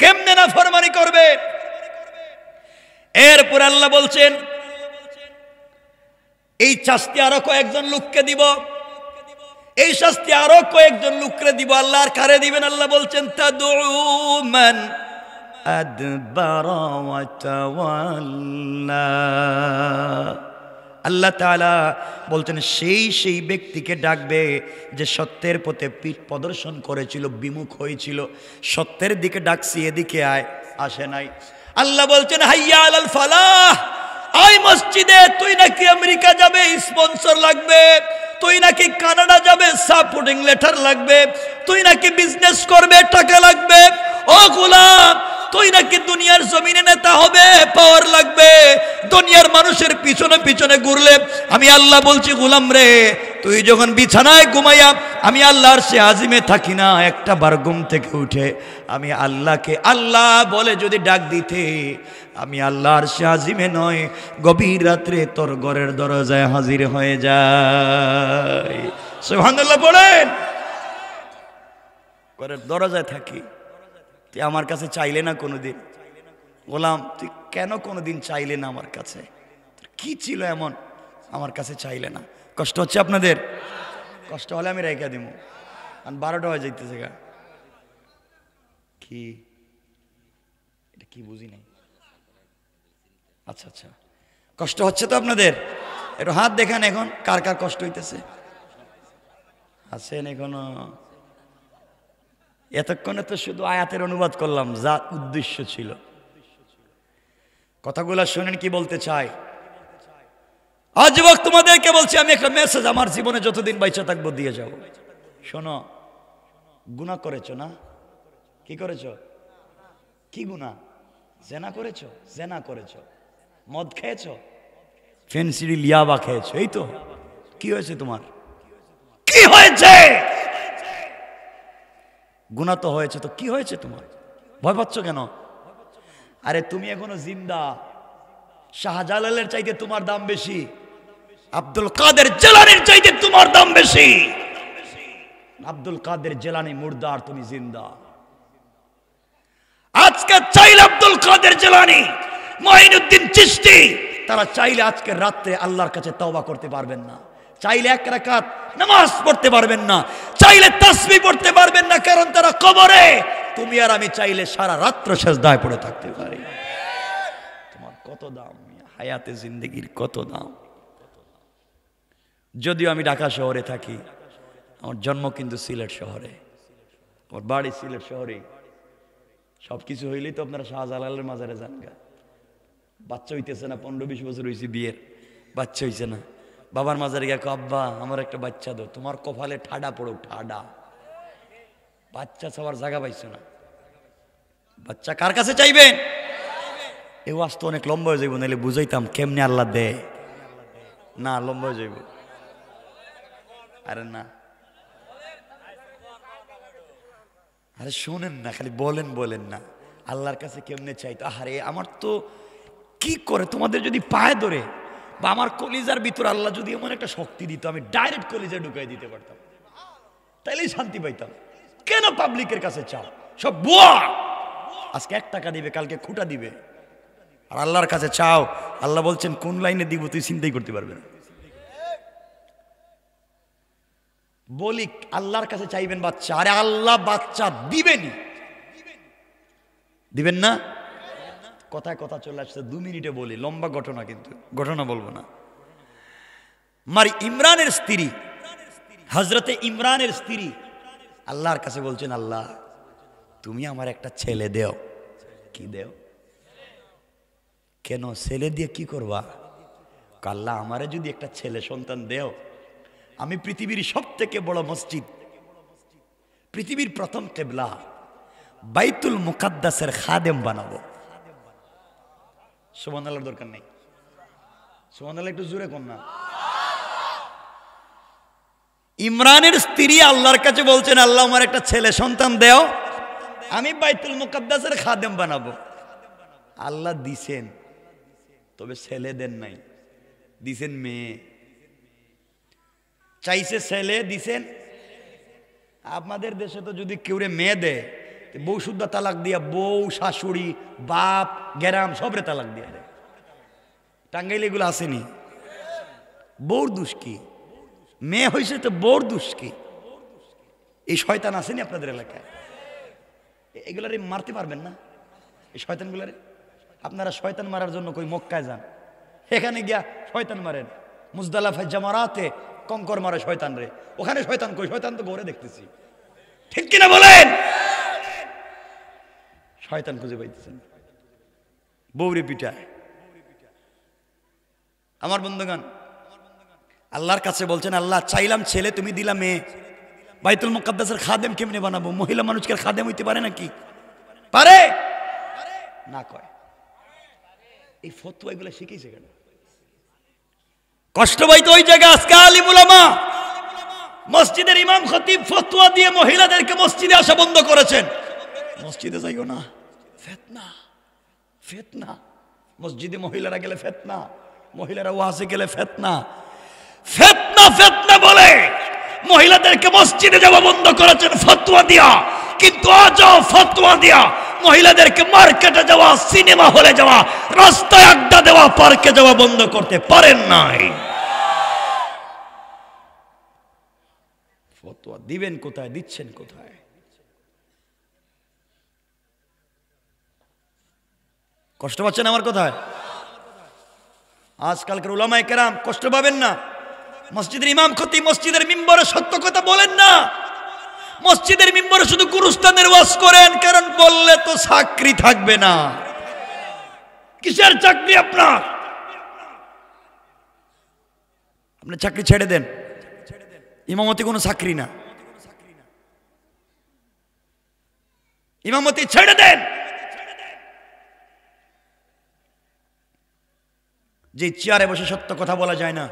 কেমনে ফরমানি করবে এরপর আল্লাহ বলছেন এই শাস্তি আরো কয়েকজন লোককে দিব এই শাস্তি আরো কয়েকজন লোককে দিব আল্লাহ আর কারে দিবেন আল্লাহ বলছেন তা মান আদবার ওয়া আল্লাহ তালা বলতেন সেই সেই ব্যক্তিকে ডাকবে যে সত্যের পথে পিঠ প্রদর্শন করেছিল বিমুখ হয়েছিল সত্যের দিকে ডাকছি এদিকে আয় আসে নাই আল্লাহ বলছেন হাইয়া আল ফালা আই মসজিদে তুই নাকি আমেরিকা যাবে স্পন্সর লাগবে তুই নাকি কানাডা যাবে সাপোর্টিং লেটার লাগবে তুই নাকি বিজনেস করবে টাকা লাগবে ও গোলাম তুই নাকি দুনিয়ার জমিনে নেতা হবে পাওয়ার লাগবে দুনিয়ার মানুষের পিছনে পিছনে ঘুরলে আমি আল্লাহ বলছি গুলাম রে তুই যখন বিছানায় ঘুমাইয়া আমি আল্লাহর সে আজিমে থাকি না একটা বার ঘুম থেকে উঠে আমি আল্লাহকে আল্লাহ বলে যদি ডাক দিতে আমি আল্লাহর সে আজিমে নয় গভীর রাত্রে তোর ঘরের দরজায় হাজির হয়ে যায় সোহানুল্লাহ বলেন ঘরের দরজায় থাকি তুই আমার কাছে চাইলে না কোনো দিন বললাম তুই কেন কোনো দিন চাইলে না আমার কাছে কি ছিল এমন আমার কাছে চাইলে না কষ্ট হচ্ছে আপনাদের কষ্ট হলে আমি রেখে দিব আর বারোটা হয়ে যাইতেছে গা কি এটা কি বুঝি নাই আচ্ছা আচ্ছা কষ্ট হচ্ছে তো আপনাদের একটু হাত দেখান এখন কার কার কষ্ট হইতেছে আছেন এখনো এতক্ষণে তো শুধু আয়াতের অনুবাদ করলাম যা উদ্দেশ্য ছিল কথাগুলো শুনেন কি বলতে চাই আজ যুবক তোমাদেরকে বলছি আমি একটা মেসেজ আমার জীবনে যতদিন বাইচা থাকবো দিয়ে যাব শোনো গুণা করেছো না কি করেছ কি গুণা জেনা করেছো জেনা করেছ মদ খেয়েছ ফেন্সিডি লিয়াবা খেয়েছো এই তো কি হয়েছে তোমার কি হয়েছে গুণা তো হয়েছে তো কি হয়েছে তোমার ভয় পাচ্ছ কেন আরে তুমি এখনো জিন্দা শাহজালালের চাইতে তোমার দাম বেশি আব্দুল কাদের জেলানির চাইতে তোমার দাম বেশি আব্দুল কাদের জেলানি মুর্দা আর তুমি জিন্দা আজকে চাইলে আব্দুল কাদের জেলানি মহিনুদ্দিন চিস্তি তারা চাইলে আজকে রাত্রে আল্লাহর কাছে তওবা করতে পারবেন না চাইলে এক রাকাত নামাজ পড়তে পারবেন না চাইলে তাসবি পড়তে পারবেন পারবেন না কারণ তারা কবরে তুমি আর আমি চাইলে সারা রাত্র সেজদায় পড়ে থাকতে পারি তোমার কত দাম হায়াতে জিন্দগির কত দাম যদিও আমি ঢাকা শহরে থাকি আমার জন্ম কিন্তু সিলেট শহরে আমার বাড়ি সিলেট শহরে সব কিছু হইলেই তো আপনারা শাহজালালের মাজারে যান গা বাচ্চা হইতেছে না পনেরো বিশ বছর হয়েছে বিয়ের বাচ্চা হইছে না বাবার মাজারে গিয়ে আব্বা আমার একটা বাচ্চা দো তোমার কপালে ঠাডা পড়ো ঠাডা বাচ্চা সবার জায়গা পাইছে না বাচ্চা কার কাছে চাইবেন এ ওয়াজ তো অনেক লম্বা হয়ে যাইব নাহলে বুঝাইতাম কেমনে আল্লাহ দে না লম্বা হয়ে যাইব আরে না আরে শোনেন না খালি বলেন বলেন না আল্লাহর কাছে কেমনে চাইতো আহারে আমার তো কি করে তোমাদের যদি পায়ে ধরে বা আমার কলিজার ভিতর আল্লাহ যদি এমন একটা শক্তি দিত আমি ডাইরেক্ট কলিজা ঢুকাই দিতে পারতাম তাইলেই শান্তি পাইতাম কেন পাবলিকের কাছে চাও সব বুয়া আজকে এক টাকা দিবে কালকে খুঁটা দিবে আর আল্লাহর কাছে চাও আল্লাহ বলছেন কোন লাইনে দিব তুই চিন্তাই করতে পারবে না বলি আল্লাহর কাছে চাইবেন বাচ্চা আরে আল্লাহ বাচ্চা দিবেনি দিবেন না কথায় কথা চলে আসছে দু মিনিটে বলি লম্বা ঘটনা কিন্তু ঘটনা বলবো না মার ইমরানের স্ত্রী হজরতে ইমরানের স্ত্রী আল্লাহর কাছে বলছেন আল্লাহ তুমি আমার একটা ছেলে দেও কি দেও কেন ছেলে দিয়ে কি করবা কাল্লা আমারে যদি একটা ছেলে সন্তান দেও আমি পৃথিবীর সব থেকে বড় মসজিদ পৃথিবীর প্রথম কেবলা বাইতুল মুকাদ্দাসের খাদেম বানাবো আল্লাহর দরকার নেই আল্লাহ একটু জোরে কর না ইমরানের স্ত্রী আল্লাহর কাছে বলছেন আল্লাহ আমার একটা ছেলে সন্তান দেও আমি বাইতুল মুকাদ্দাসের খাদেম বানাবো আল্লাহ দিছেন তবে ছেলে দেন নাই দিছেন মেয়ে চাইছে ছেলে দিছেন আপনাদের দেশে তো যদি কেউরে মেয়ে দেয় বউ শুদ্ধা তালাক দিয়া বউ শাশুড়ি বাপ গ্যারাম সবরে তালাক দিয়া দেয় টাঙ্গাইলে এগুলো আসেনি বউর দুষ্কি মেয়ে হয়েছে তো বোর দুষ্কি এই শয়তান আসেনি আপনাদের এলাকায় এগুলারে মারতে পারবেন না এই শয়তানগুলারে আপনারা শয়তান মারার জন্য কই মক্কায় যান এখানে গিয়া শয়তান মারেন মুজদালাফা জামারাতে কঙ্কর মারে শয়তান রে ওখানে শয়তান কই শয়তান তো ঘরে দেখতেছি ঠিক কিনা বলেন শয়তান খুঁজে পাইতেছেন বৌরি পিঠায় আমার বন্ধুগান আল্লাহর কাছে বলছেন আল্লাহ চাইলাম ছেলে তুমি দিলাম মেয়ে বাইতুল মুকাদ্দাসের খাদেম কেমনে বানাবো মহিলা মানুষকে খাদেম হইতে পারে নাকি পারে না কয় এই ফতুয়া এগুলো শিখেছে কেন কষ্ট তো ওই জায়গায় আজকে মুলামা মসজিদের ইমাম খতিব ফতুয়া দিয়ে মহিলাদেরকে মসজিদে আসা বন্ধ করেছেন মসজিদে যাইও না ফেতনা ফেতনা মসজিদে মহিলারা গেলে ফেতনা মহিলারা ওয়াজে গেলে ফেতনা ফেতনা ফেতনা বলে মহিলাদেরকে মসজিদে যাওয়া বন্ধ করেছেন ফতোয়া দিয়া কিন্তু আজও ফতুয়া দিয়া মহিলাদেরকে মার্কেটে যাওয়া সিনেমা হলে যাওয়া রাস্তায় আড্ডা দেওয়া পার্কে যাওয়া বন্ধ করতে পারেন নাই ফতোয়া দিবেন কোথায় দিচ্ছেন কোথায় কষ্ট পাচ্ছেন আমার কথায় আজকালকার উলামায় কেরাম কষ্ট পাবেন না মসজিদের ইমাম খতি মসজিদের মিম্বরে সত্য কথা বলেন না মসজিদের মিম্বরে শুধু গুরুস্থানের ওয়াজ করেন কারণ বললে তো চাকরি থাকবে না কিসের চাকরি আপনার আপনি চাকরি ছেড়ে দেন ইমামতি কোনো চাকরি না ইমামতি ছেড়ে দেন যে চেয়ারে বসে সত্য কথা বলা যায় না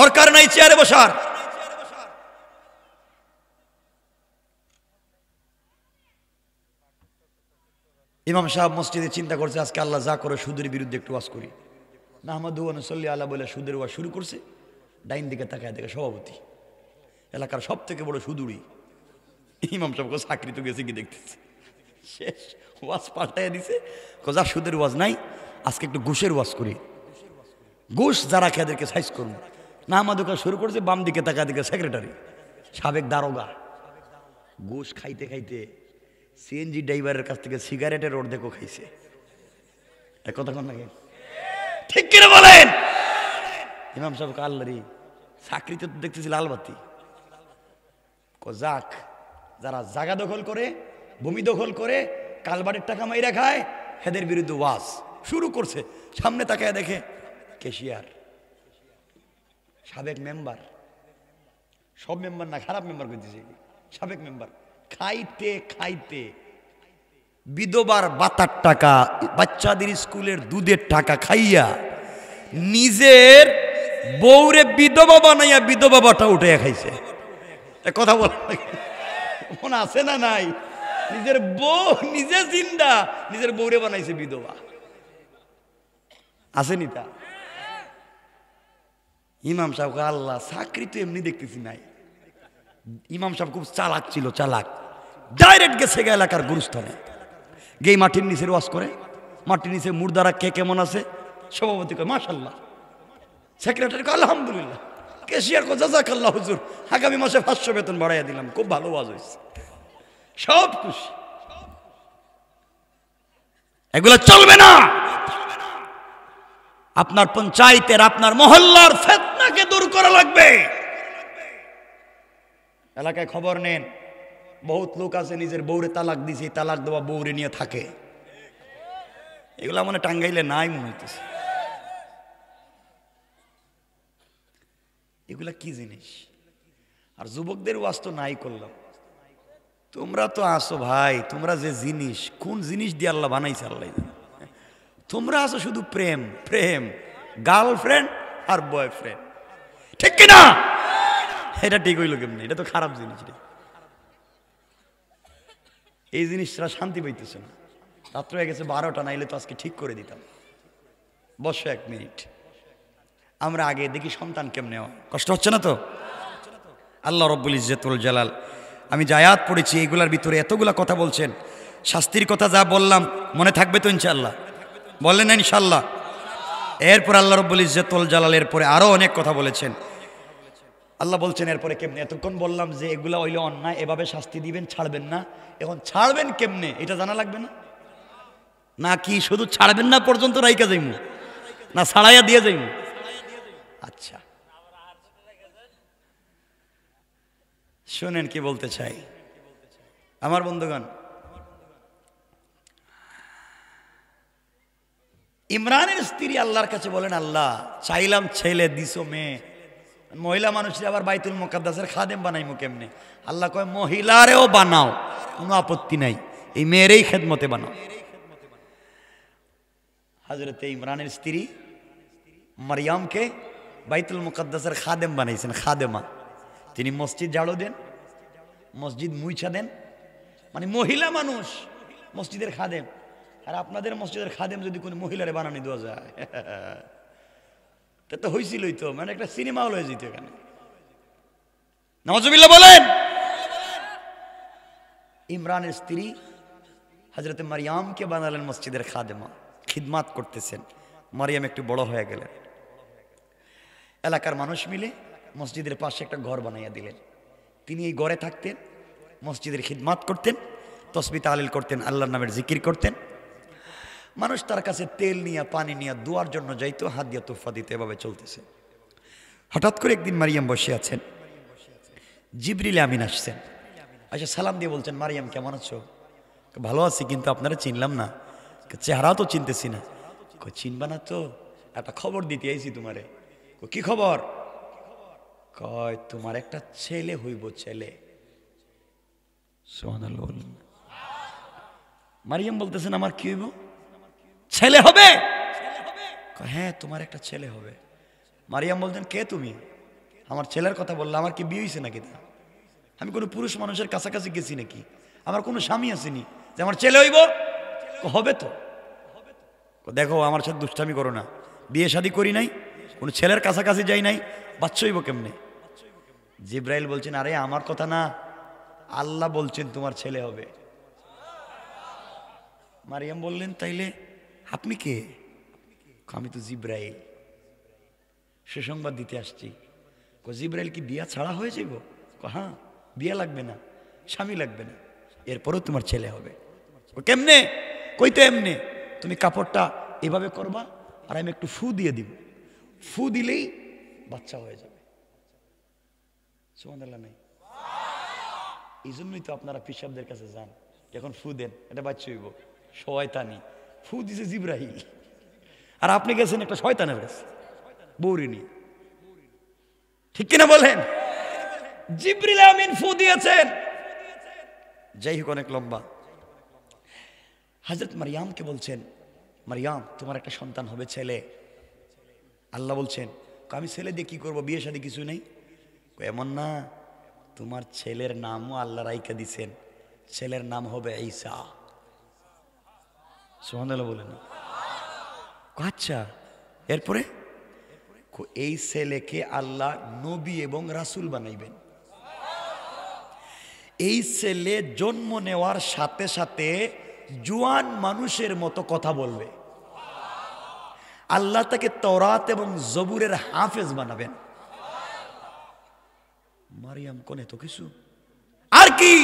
দরকার নাই চেয়ারে বসার ইমাম সাহেব মসজিদে চিন্তা করছে আজকে আল্লাহ যা করে সুদের বিরুদ্ধে একটু ওয়াজ করি না সল্লি আল্লাহ বলে সুদের ওয়াজ শুরু করছে ডাইন দিকে তাকায় দেখে সভাপতি এলাকার সব থেকে বড় সুদুরি ইমাম সাহেবকে চাকরি তো গেছে কি দেখতেছে শেষ ওয়াজ পাল্টাইয়া দিছে যা সুদের ওয়াজ নাই আজকে একটু ঘুষের ওয়াজ করি ঘুষ যারা খেয়াদেরকে সাইজ করুন নামাদুকা শুরু করেছে বাম দিকে তাকা দিকে সেক্রেটারি সাবেক দারোগা গোস খাইতে খাইতে সিএনজি ড্রাইভারের কাছ থেকে সিগারেটের রোড দেখো খাইছে এক কথা লাগে ঠিক কিনা বলেন ইমাম সাহেব কাল্লারি চাকরিতে তো দেখতেছি লালবাতি যাক যারা জাগা দখল করে ভূমি দখল করে কালবারের টাকা মাইরা খায় হেদের বিরুদ্ধে ওয়াজ শুরু করছে সামনে তাকায় দেখে কেশিয়ার সাবেক মেম্বার সব মেম্বার না খারাপ মেম্বার করতেছে সাবেক মেম্বার খাইতে খাইতে বিধবার বাতার টাকা বাচ্চাদের স্কুলের দুধের টাকা খাইয়া নিজের বউরে বিধবা বানাইয়া বিধবা বাটা উঠে খাইছে কথা বল মনে আছে না নাই নিজের বউ নিজে জিন্দা নিজের বউরে বানাইছে বিধবা আসেনি তা ইমাম সাহেব আল্লাহ চাকরি তো এমনি দেখতেছি নাই ইমাম সাহেব খুব চালাক ছিল চালাক ডাইরেক্ট গেছে গা এলাকার গুরুস্থানে গেই মাটির নিচে ওয়াশ করে মাটির নিচে মুর্দারা কে কেমন আছে সভাপতি কয় মাশাল্লাহ সেক্রেটারি কে আলহামদুলিল্লাহ কেশিয়ার কো আল্লাহ হুজুর আগামী মাসে পাঁচশো বেতন বাড়াইয়া দিলাম খুব ভালো ওয়াজ হয়েছে সব খুশি এগুলো চলবে না আপনার পঞ্চায়েতের আপনার মহল্লার ফেতনাকে দূর করা লাগবে এলাকায় খবর নেন বহুত লোক আছে নিজের বউরে তালাক দিছে তালাক দেওয়া বউরে নিয়ে থাকে এগুলো মনে টাঙ্গাইলে নাই মনে হইতেছে এগুলা কি জিনিস আর যুবকদের ওয়াজ তো নাই করলাম তোমরা তো আসো ভাই তোমরা যে জিনিস কোন জিনিস দিয়ে আল্লাহ বানাইছে আল্লাহ তোমরা আছো শুধু প্রেম প্রেম গার্লফ্রেন্ড আর বয়ফ্রেন্ড ঠিক কিনা এটা ঠিক হইল কেমনি এটা তো খারাপ জিনিস রে এই জিনিসটা শান্তি পাইতেছে না রাত্র হয়ে গেছে বারোটা নাইলে তো আজকে ঠিক করে দিতাম বসো এক মিনিট আমরা আগে দেখি সন্তান কেমনে কষ্ট হচ্ছে না তো আল্লাহ রব্বুল ইজ্জতুল জালাল আমি জায়াত পড়েছি এগুলার ভিতরে এতগুলা কথা বলছেন শাস্তির কথা যা বললাম মনে থাকবে তো ইনশাল্লাহ বললেন ইনশাল্লাহ এরপর আল্লাহ রব্বুল ইজ্জতুল জালাল এরপরে আরও অনেক কথা বলেছেন আল্লাহ বলছেন এরপরে কেমনে এতক্ষণ বললাম যে এগুলা হইলে অন্যায় এভাবে শাস্তি দিবেন ছাড়বেন না এখন ছাড়বেন কেমনে এটা জানা লাগবে না না কি শুধু ছাড়বেন না পর্যন্ত রাইকা যাইমু না ছাড়াইয়া দিয়ে যাইমু আচ্ছা শোনেন কি বলতে চাই আমার বন্ধুগণ ইমরানের স্ত্রী আল্লাহর কাছে বলেন আল্লাহ চাইলাম ছেলে দিসো মেয়ে মহিলা মানুষের আবার বাইতুল মোকাদ্দাসের খাদেম বানাইমু কেমনে আল্লাহ কয় মহিলারেও বানাও কোনো আপত্তি নাই এই মেয়েরই খেদমতে বানাও হাজরতে ইমরানের স্ত্রী মারিয়ামকে বাইতুল মোকাদ্দাসের খাদেম বানাইছেন খাদেমা তিনি মসজিদ ঝাড়ো দেন মসজিদ মুইছা দেন মানে মহিলা মানুষ মসজিদের খাদেম আর আপনাদের মসজিদের খাদেম যদি কোনো মহিলারে বানানি দেওয়া যায় তা তো হয়েছিলই তো মানে একটা সিনেমা হল হয়ে যেত এখানে নওয়াজবিল্লা বলেন ইমরানের স্ত্রী হজরত মারিয়ামকে বানালেন মসজিদের খাদেমা খিদমাত করতেছেন মারিয়াম একটু বড় হয়ে গেলেন এলাকার মানুষ মিলে মসজিদের পাশে একটা ঘর বানাইয়া দিলেন তিনি এই ঘরে থাকতেন মসজিদের খিদমাত করতেন তসবি তালিল করতেন আল্লাহর নামের জিকির করতেন মানুষ তার কাছে তেল নিয়ে পানি নিয়ে দুয়ার জন্য যাইতো হাত দিয়ে তোফা দিতে এভাবে চলতেছে হঠাৎ করে একদিন মারিয়াম বসে আছেন জিবরিলে আমিন আসছেন আচ্ছা সালাম দিয়ে বলছেন মারিয়াম কেমন আছো ভালো আছি কিন্তু আপনারা চিনলাম না চেহারা তো চিনতেছি না চিনবা না তো একটা খবর দিতে আইছি তোমারে কি খবর কয় তোমার একটা ছেলে হইব ছেলে মারিয়াম বলতেছেন আমার কি হইব ছেলে হবে হ্যাঁ তোমার একটা ছেলে হবে মারিয়াম বলতেন কে তুমি আমার ছেলের কথা বললে আমার কি বিয়ে হয়েছে নাকি তা আমি কোনো পুরুষ মানুষের কাছাকাছি গেছি নাকি আমার কোনো স্বামী আসেনি যে আমার ছেলে হইব হবে তো দেখো আমার সাথে দুষ্টামি করো না বিয়ে শাদি করি নাই কোনো ছেলের কাছাকাছি যাই নাই বাচ্চা হইব কেমনে জিব্রাইল বলছেন আরে আমার কথা না আল্লাহ বলছেন তোমার ছেলে হবে মারিয়াম বললেন তাইলে আপনি কে আমি তো জিব্রাইল সে সংবাদ দিতে আসছি ক জিব্রাইল কি বিয়া ছাড়া হয়ে যাব হ্যাঁ বিয়া লাগবে না স্বামী লাগবে না এরপরও তোমার ছেলে হবে ও কেমনে কইতে এমনে তুমি কাপড়টা এভাবে করবা আর আমি একটু ফু দিয়ে দিব ফু দিলেই বাচ্চা হয়ে যাবে সুমান্দাল্লাহ নেই এই জন্যই তো আপনারা পিসাবদের কাছে যান এখন ফু দেন এটা বাচ্চা হইব নেই দিস দিছে ইব্রাহিম আর আপনি গেছেন একটা শয়তানের কাছে বৌরিনী ঠিক কিনা বলেন জিব্রিল আমিন ফু দিয়েছেন যাই হোক অনেক লম্বা হাজরত মারিয়ামকে বলছেন মারিয়াম তোমার একটা সন্তান হবে ছেলে আল্লাহ বলছেন আমি ছেলে দিয়ে কী করবো বিয়ে শাদী কিছু নেই এমন না তোমার ছেলের নামও আল্লাহ রাইকা দিছেন ছেলের নাম হবে ঈসা সোহানাল্লাহ বলে না আচ্ছা এরপরে এই ছেলেকে আল্লাহ নবী এবং রাসুল বানাইবেন এই ছেলে জন্ম নেওয়ার সাথে সাথে জুয়ান মানুষের মতো কথা বলবে আল্লাহ তাকে তরাত এবং জবুরের হাফেজ বানাবেন মারিয়াম কোনে তো কিছু আর কি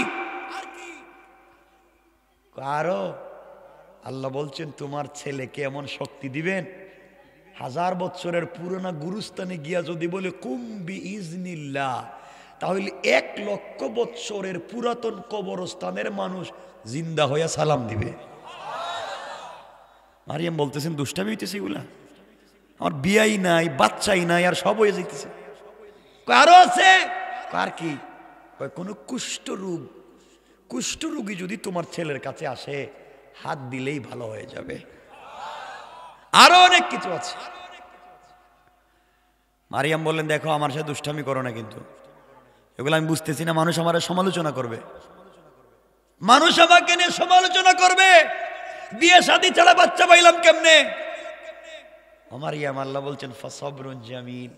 আরো আল্লাহ বলছেন তোমার ছেলেকে এমন শক্তি দিবেন হাজার বছরের পুরনো গুরুস্থানে গিয়া যদি বলে কুম্বি ইজনিল্লা তাহলে এক লক্ষ বৎসরের পুরাতন কবরস্থানের মানুষ জিন্দা হইয়া সালাম দিবে মারিয়াম বলতেছেন দুষ্টামি হইতেছে এগুলা আমার বিয়াই নাই বাচ্চাই নাই আর সব হয়ে যেতেছে আরো আছে কার কি কোনো কুষ্ঠ কুষ্ঠরোগী যদি তোমার ছেলের কাছে আসে হাত দিলেই ভালো হয়ে যাবে আরো অনেক কিছু আছে মারিয়াম বললেন দেখো আমার সাথে দুষ্টামি করো না কিন্তু এগুলো আমি বুঝতেছি না মানুষ আমার সমালোচনা করবে মানুষ আমাকে নিয়ে সমালোচনা করবে বিয়ে শাদি ছাড়া বাচ্চা পাইলাম কেমনে আমার ইয়াম আল্লাহ বলছেন ফসব রঞ্জামিন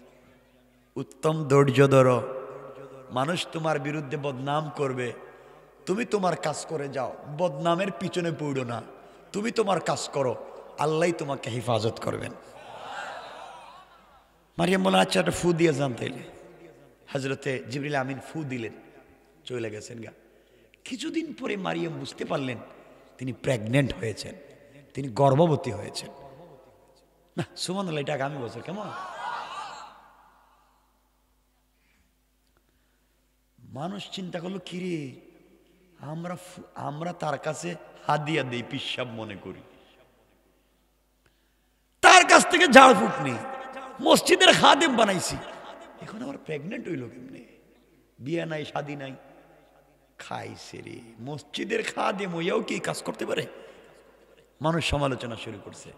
উত্তম ধৈর্য ধরো মানুষ তোমার বিরুদ্ধে বদনাম করবে তুমি তোমার কাজ করে যাও বদনামের পিছনে পড়ো না তুমি তোমার কাজ করো আল্লাহ তোমাকে হেফাজত করবেন মারিয়াম বলে আচ্ছা একটা ফু দিয়ে যান তাইলে হজরতে জিবরিল আমিন ফু দিলেন চলে গেছেন গা কিছুদিন পরে মারিয়াম বুঝতে পারলেন তিনি প্রেগনেন্ট হয়েছেন তিনি গর্ভবতী হয়েছেন না সুমন এটা আগামী বছর কেমন মানুষ চিন্তা করলো কিরে আমরা আমরা তার কাছে হাদিয়া দিই পিসাব মনে করি তার কাছ থেকে ঝাড়ফুট নেই মসজিদের খাদেম বানাইছি এখন আমার প্রেগনেন্ট হইল কেমনি বিয়ে নাই সাদী নাই খাইছে রে মসজিদের খাদেম হইয়াও কি কাজ করতে পারে মানুষ সমালোচনা শুরু করছে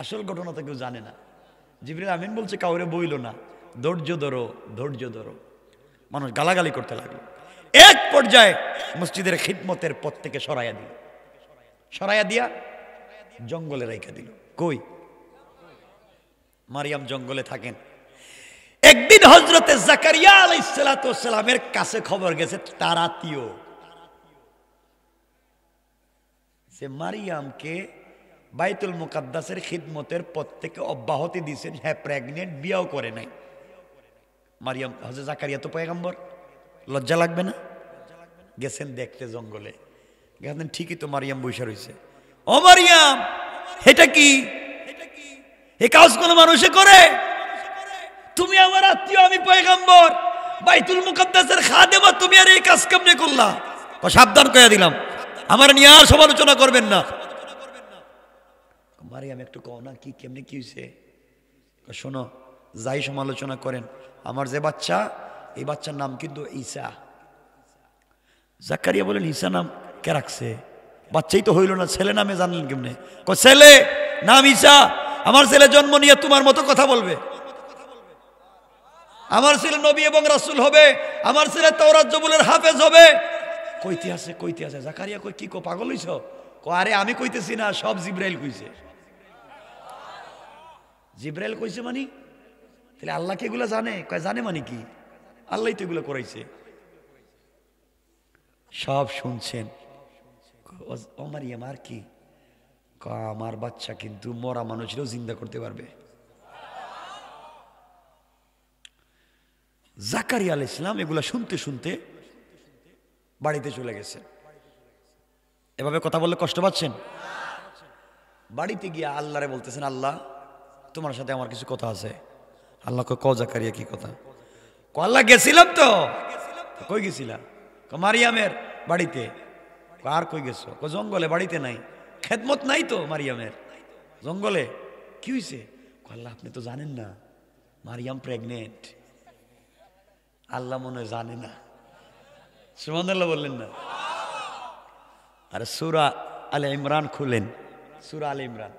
আসল ঘটনা তো কেউ জানে না জিবরিল আমিন বলছে কাউরে বইল না ধৈর্য ধরো ধৈর্য ধরো মানুষ গালাগালি করতে লাগলো এক পর্যায়ে মসজিদের খিদমতের পথ থেকে সরাইয়া দিল সরাইয়া দিয়া জঙ্গলে রেখে দিল কই মারিয়াম জঙ্গলে থাকেন একদিন হজরতে জাকারিয়া আলাইসালামের কাছে খবর গেছে তার আত্মীয় যে মারিয়ামকে বাইতুল মুকাদ্দাসের খিদমতের পথ থেকে অব্যাহতি দিয়েছেন হ্যাঁ প্রেগনেন্ট বিয়াও করে নাই মারিয়াম হজরত জাকারিয়া তো পয়গম্বর লজ্জা লাগবে না গেছেন দেখতে জঙ্গলে গেছেন ঠিকই তো মারিয়াম বৈশা রয়েছে ও মারিয়াম এটা কি এ কাজ কোনো মানুষে করে তুমি আমার আত্মীয় আমি পয়গাম্বর বাইতুল মুকদ্দাসের খাদেমা তুমি আর এই কাজ কেমনে করলা সাবধান করে দিলাম আমার নিয়ে আর সমালোচনা করবেন না মারিয়াম একটু কও না কি কেমনে কি হয়েছে শোনো যাই সমালোচনা করেন আমার যে বাচ্চা এই বাচ্চার নাম কিন্তু ঈশা জাকারিয়া বলেন ঈসা নাম কে রাখছে বাচ্চাই তো হইল না ছেলে নামে জানলেন কেমনে ক ছেলে নাম ঈশা আমার ছেলে জন্ম নিয়ে তোমার মতো কথা বলবে আমার ছেলে নবী এবং রাসুল হবে আমার ছেলে তৌরাজ জবুলের হাফেজ হবে কইতে আছে কইতে আছে জাকারিয়া কই কি কো পাগল হইছ ক আরে আমি কইতেছি না সব জিব্রাইল কইছে জিব্রাইল কইছে মানে তাহলে আল্লাহ কি জানে কয় জানে মানে কি আল্লাহ তো এগুলো করাইছে সব শুনছেন আমার আমার কি আমার বাচ্চা কিন্তু মরা মানুষরাও জিন্দা করতে পারবে জাকারি আল ইসলাম এগুলা শুনতে শুনতে বাড়িতে চলে গেছে এভাবে কথা বললে কষ্ট পাচ্ছেন বাড়িতে গিয়ে আল্লাহরে বলতেছেন আল্লাহ তোমার সাথে আমার কিছু কথা আছে আল্লাহকে ক জাকারিয়া কি কথা কল্লা গেছিলাম তো কই গেছিলাম মারিয়ামের বাড়িতে আর কই গেছো কো জঙ্গলে বাড়িতে নাই খেদমত নাই তো মারিয়ামের জঙ্গলে কি হয়েছে কল্লা আপনি তো জানেন না মারিয়াম প্রেগনেন্ট আল্লাহ মনে জানে না সুমন্দাল্লাহ বললেন না আর সুরা আলে ইমরান খুলেন সুরা আলে ইমরান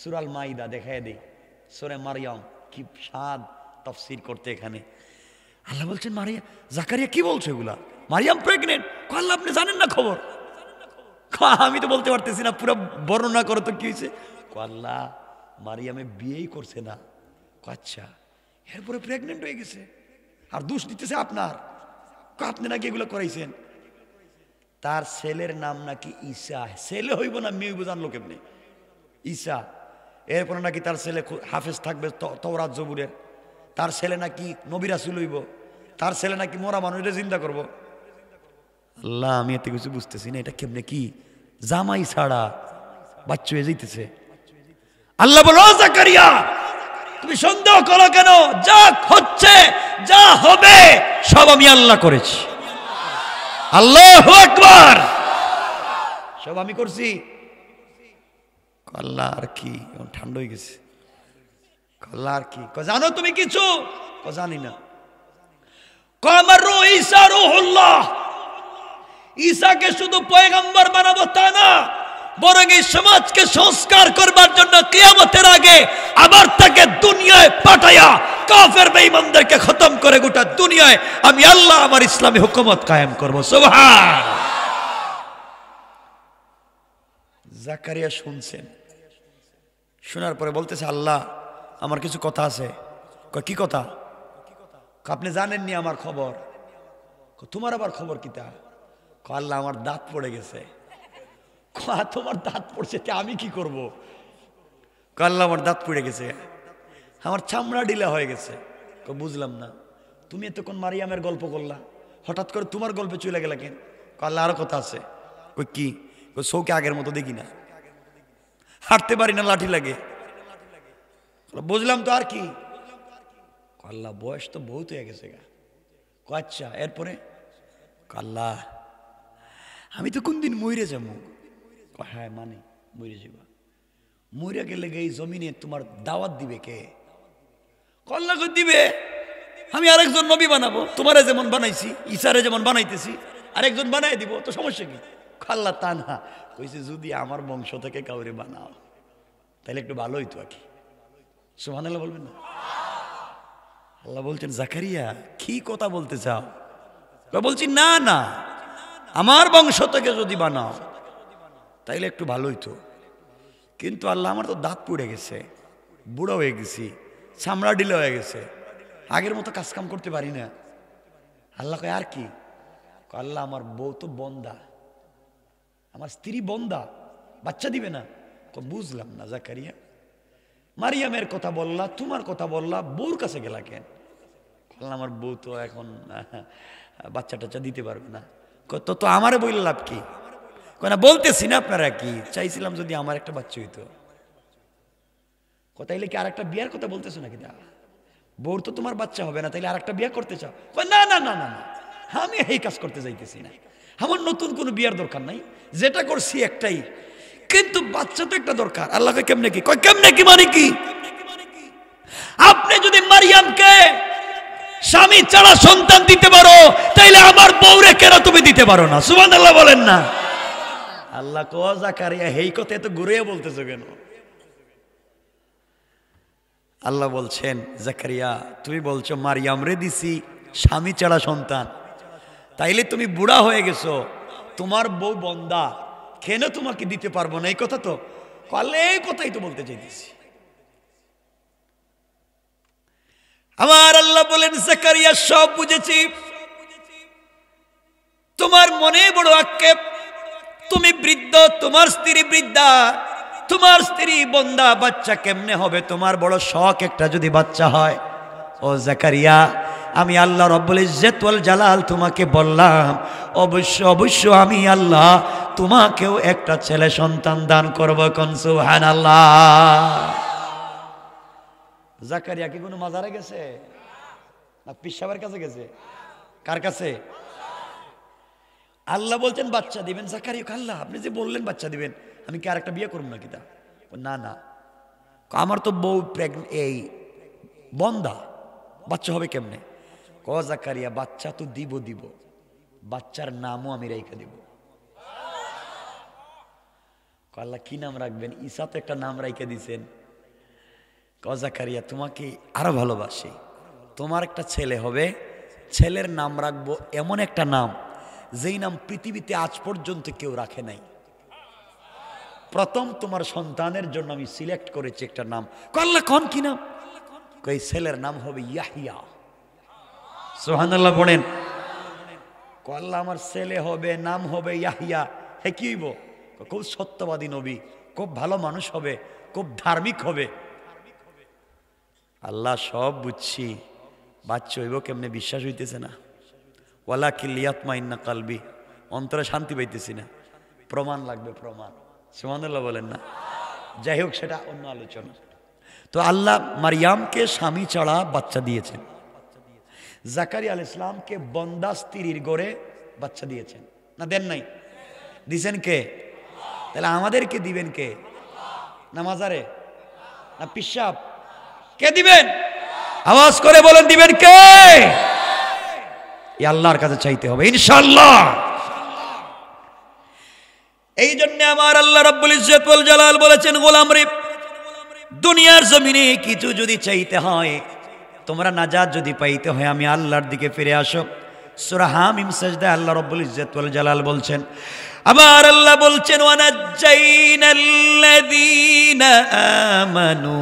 সুরাল মাইদা দেখাই দেই সুরে মারিয়াম কি সাদ তফসির করতে এখানে আল্লাহ বলছেন মারিয়া জাকারিয়া কি বলছে এগুলা মারিয়াম প্রেগনেন্ট আল্লাহ আপনি জানেন না খবর আমি তো বলতে পারতেছি না পুরো বর্ণনা করো তো কি হয়েছে আল্লাহ মারিয়ামে বিয়েই করছে না আচ্ছা এরপরে প্রেগনেন্ট হয়ে গেছে আর দোষ দিতেছে আপনার আপনি নাকি এগুলো করাইছেন তার ছেলের নাম নাকি ঈশা ছেলে হইব না মেয়ে হইব জানলো কেমনি ঈশা এরপরে নাকি তার ছেলে হাফেজ থাকবে তওরাত জবুরের তার ছেলে নাকি নবীরা চুলইব তার ছেলে নাকি মরা এটা চিন্তা করবো আল্লাহ আমি এতে কিছু বুঝতেছি না এটা কেমনে কি জামাই ছাড়া বাচ্চু হয়ে যাইতেছে আল্লাহ বলো জাকারিয়া তুমি সন্দেহ করো কেন যা হচ্ছে যা হবে সব আমি আল্লাহ করেছি আল্লাহ একবার সব আমি করছি আল্লাহ আর কি ঠান্ডা হয়ে গেছে কল্লার কি ক জানো তুমি কিছু ক জানি না কমারু ঈসা রুহুল্লাহ ঈসাকে শুধু পয়গম্বর বানাবো তা না বরং এই সমাজকে সংস্কার করবার জন্য কেয়ামতের আগে আবার তাকে দুনিয়ায় পাঠায়া কাফের বেঈমানদেরকে খতম করে গোটা দুনিয়ায় আমি আল্লাহ আমার ইসলামী হুকুমত কায়েম করব সুবহান জাকারিয়া শুনছেন শোনার পরে বলতেছে আল্লাহ আমার কিছু কথা আছে কি কথা আপনি জানেননি আমার খবর তোমার আবার খবর কিতা আল্লাহ আমার দাঁত পড়ে গেছে তোমার দাঁত পড়ছে আমি কি করব। আল্লাহ আমার দাঁত পড়ে গেছে আমার চামড়া ঢিলা হয়ে গেছে বুঝলাম না তুমি এতক্ষণ মারিয়ামের গল্প করলা হঠাৎ করে তোমার গল্পে চলে গেলে কেন আল্লাহ আরও কথা আছে কই কি সৌকে আগের মতো দেখি না হাঁটতে পারি না লাঠি লাগে বুঝলাম তো আর কি কাল্লা বয়স তো বহুত হয়ে গেছে গা আচ্ছা এরপরে কাল্লা আমি তো কোনদিন ময়ূরে যাব হ্যাঁ মানে ময়ূরে যাবা ময়ূরে গেলে এই জমিনে তোমার দাওয়াত দিবে কে কল্লা দিবে আমি আরেকজন নবী বানাবো তোমারে যেমন বানাইছি ইসারে যেমন বানাইতেছি আরেকজন বানাই দিব তো সমস্যা কি খাল্লা তা না কইছে যদি আমার বংশ থেকে কাউরে বানাও তাহলে একটু ভালো হইতো আর কি সুহান আল্লাহ বলবেন না আল্লাহ বলছেন জাকারিয়া কি কথা বলতে চাও বলছি না না আমার বংশ থেকে যদি বানাও তাইলে একটু ভালোই তো কিন্তু আল্লাহ আমার তো দাঁত পুড়ে গেছে বুড়ো হয়ে গেছি চামড়া ঢিলে হয়ে গেছে আগের মতো কাজকাম করতে পারি না আল্লাহ কয় আর কি আল্লাহ আমার বউ তো বন্দা আমার স্ত্রী বন্দা বাচ্চা দিবে না বুঝলাম না জাকারিয়া মারিয়ামের কথা বললা তোমার কথা বললা বউর কাছে গেলা কেন আমার বউ তো এখন বাচ্চা টাচ্চা দিতে পারবে না তো তো আমার বললে লাভ কি কেন বলতেছি না আপনারা কি চাইছিলাম যদি আমার একটা বাচ্চা হইতো কথা কি আর একটা বিয়ার কথা বলতেছো নাকি দা বউর তো তোমার বাচ্চা হবে না তাইলে আর একটা বিয়া করতে চাও না না না না না আমি এই কাজ করতে যাইতেছি না আমার নতুন কোনো বিয়ার দরকার নাই যেটা করছি একটাই কিন্তু বাচ্চা তো একটা দরকার আল্লাহকে কেমনে কি কেমনে কি মানে কি আপনি যদি মারিয়ামকে স্বামী ছাড়া সন্তান দিতে পারো তাইলে আমার বউরে কেন তুমি দিতে পারো না সুবান আল্লাহ বলেন না আল্লাহ কারিয়া জাকারিয়া এই কথা এত ঘুরিয়ে বলতেছো কেন আল্লাহ বলছেন জাকারিয়া তুমি বলছো মারিয়াম রে দিছি স্বামী ছাড়া সন্তান তাইলে তুমি বুড়া হয়ে গেছো তোমার বউ বন্দা কেন তোমাকে দিতে পারবো না এই কথা তো কলে এই কথাই তো বলতে চাইতেছি আমার আল্লাহ বলেন জাকারিয়া সব বুঝেছি তোমার মনে বড় আক্ষেপ তুমি বৃদ্ধ তোমার স্ত্রী বৃদ্ধা তোমার স্ত্রী বন্দা বাচ্চা কেমনে হবে তোমার বড় শখ একটা যদি বাচ্চা হয় ও জাকারিয়া আমি আল্লাহ রব্বুল ইজ্জতুল জালাল তোমাকে বললাম অবশ্য অবশ্য আমি আল্লাহ তোমাকেও একটা ছেলে সন্তান দান করবো কনসু হান আল্লাহ জাকারিয়া কি কোনো মাজারে গেছে না পিসাবের কাছে গেছে কার কাছে আল্লাহ বলছেন বাচ্চা দিবেন জাকারিয়া আল্লাহ আপনি যে বললেন বাচ্চা দিবেন আমি কি আরেকটা বিয়ে করব না কি তা না না আমার তো বউ প্রেগনেন্ট এই বন্দা বাচ্চা হবে কেমনে ও জাকারিয়া বাচ্চা তো দিব দিব বাচ্চার নামও আমি রেখে দিব কল্লা কি নাম রাখবেন ইসা তো একটা নাম রাইকে দিছেন কজাকারিয়া তোমাকে আরো ভালোবাসি তোমার একটা ছেলে হবে ছেলের নাম রাখবো এমন একটা নাম যেই নাম পৃথিবীতে আজ পর্যন্ত কেউ রাখে নাই প্রথম তোমার সন্তানের জন্য আমি সিলেক্ট করেছি একটা নাম কল্লা কন কি নাম কই ছেলের নাম হবে ইয়াহিয়া সোহানাল্লাহ বলেন কল্লা আমার ছেলে হবে নাম হবে ইয়াহিয়া হে কি হইব খুব সত্যবাদী নবী খুব ভালো মানুষ হবে খুব ধার্মিক হবে আল্লাহ সব বুঝছি বাচ্চা হইব কেমনে বিশ্বাস হইতেছে না ওয়ালা কিলিয়াতমাইন্না কালবি অন্তরে শান্তি পাইতেছি না প্রমাণ লাগবে প্রমাণ সুমানুল্লাহ বলেন না যাই হোক সেটা অন্য আলোচনা তো আল্লাহ মারিয়ামকে স্বামী চড়া বাচ্চা দিয়েছেন জাকারি আল ইসলামকে বন্দা স্ত্রীর গড়ে বাচ্চা দিয়েছেন না দেন নাই দিছেন কে তাহলে আমাদেরকে দিবেন কে না মাজারে না পিসাব কে দিবেন আওয়াজ করে বলেন দিবেন কে আল্লাহর কাছে চাইতে হবে ইনশাল্লাহ এই জন্য আমার আল্লাহ রাব্বুল ইজ্জতুল জালাল বলেছেন গোলাম রিফ দুনিয়ার জমিনে কিছু যদি চাইতে হয় তোমরা নাজাদ যদি পাইতে হয় আমি আল্লাহর দিকে ফিরে আসো সুরাহাম ইমসাজদা আল্লাহ রব্বুল ওয়াল জালাল বলছেন আবার আল্লাহ বলছেন ওয়ানাজ্জাইনাল্লাযীনা আমানু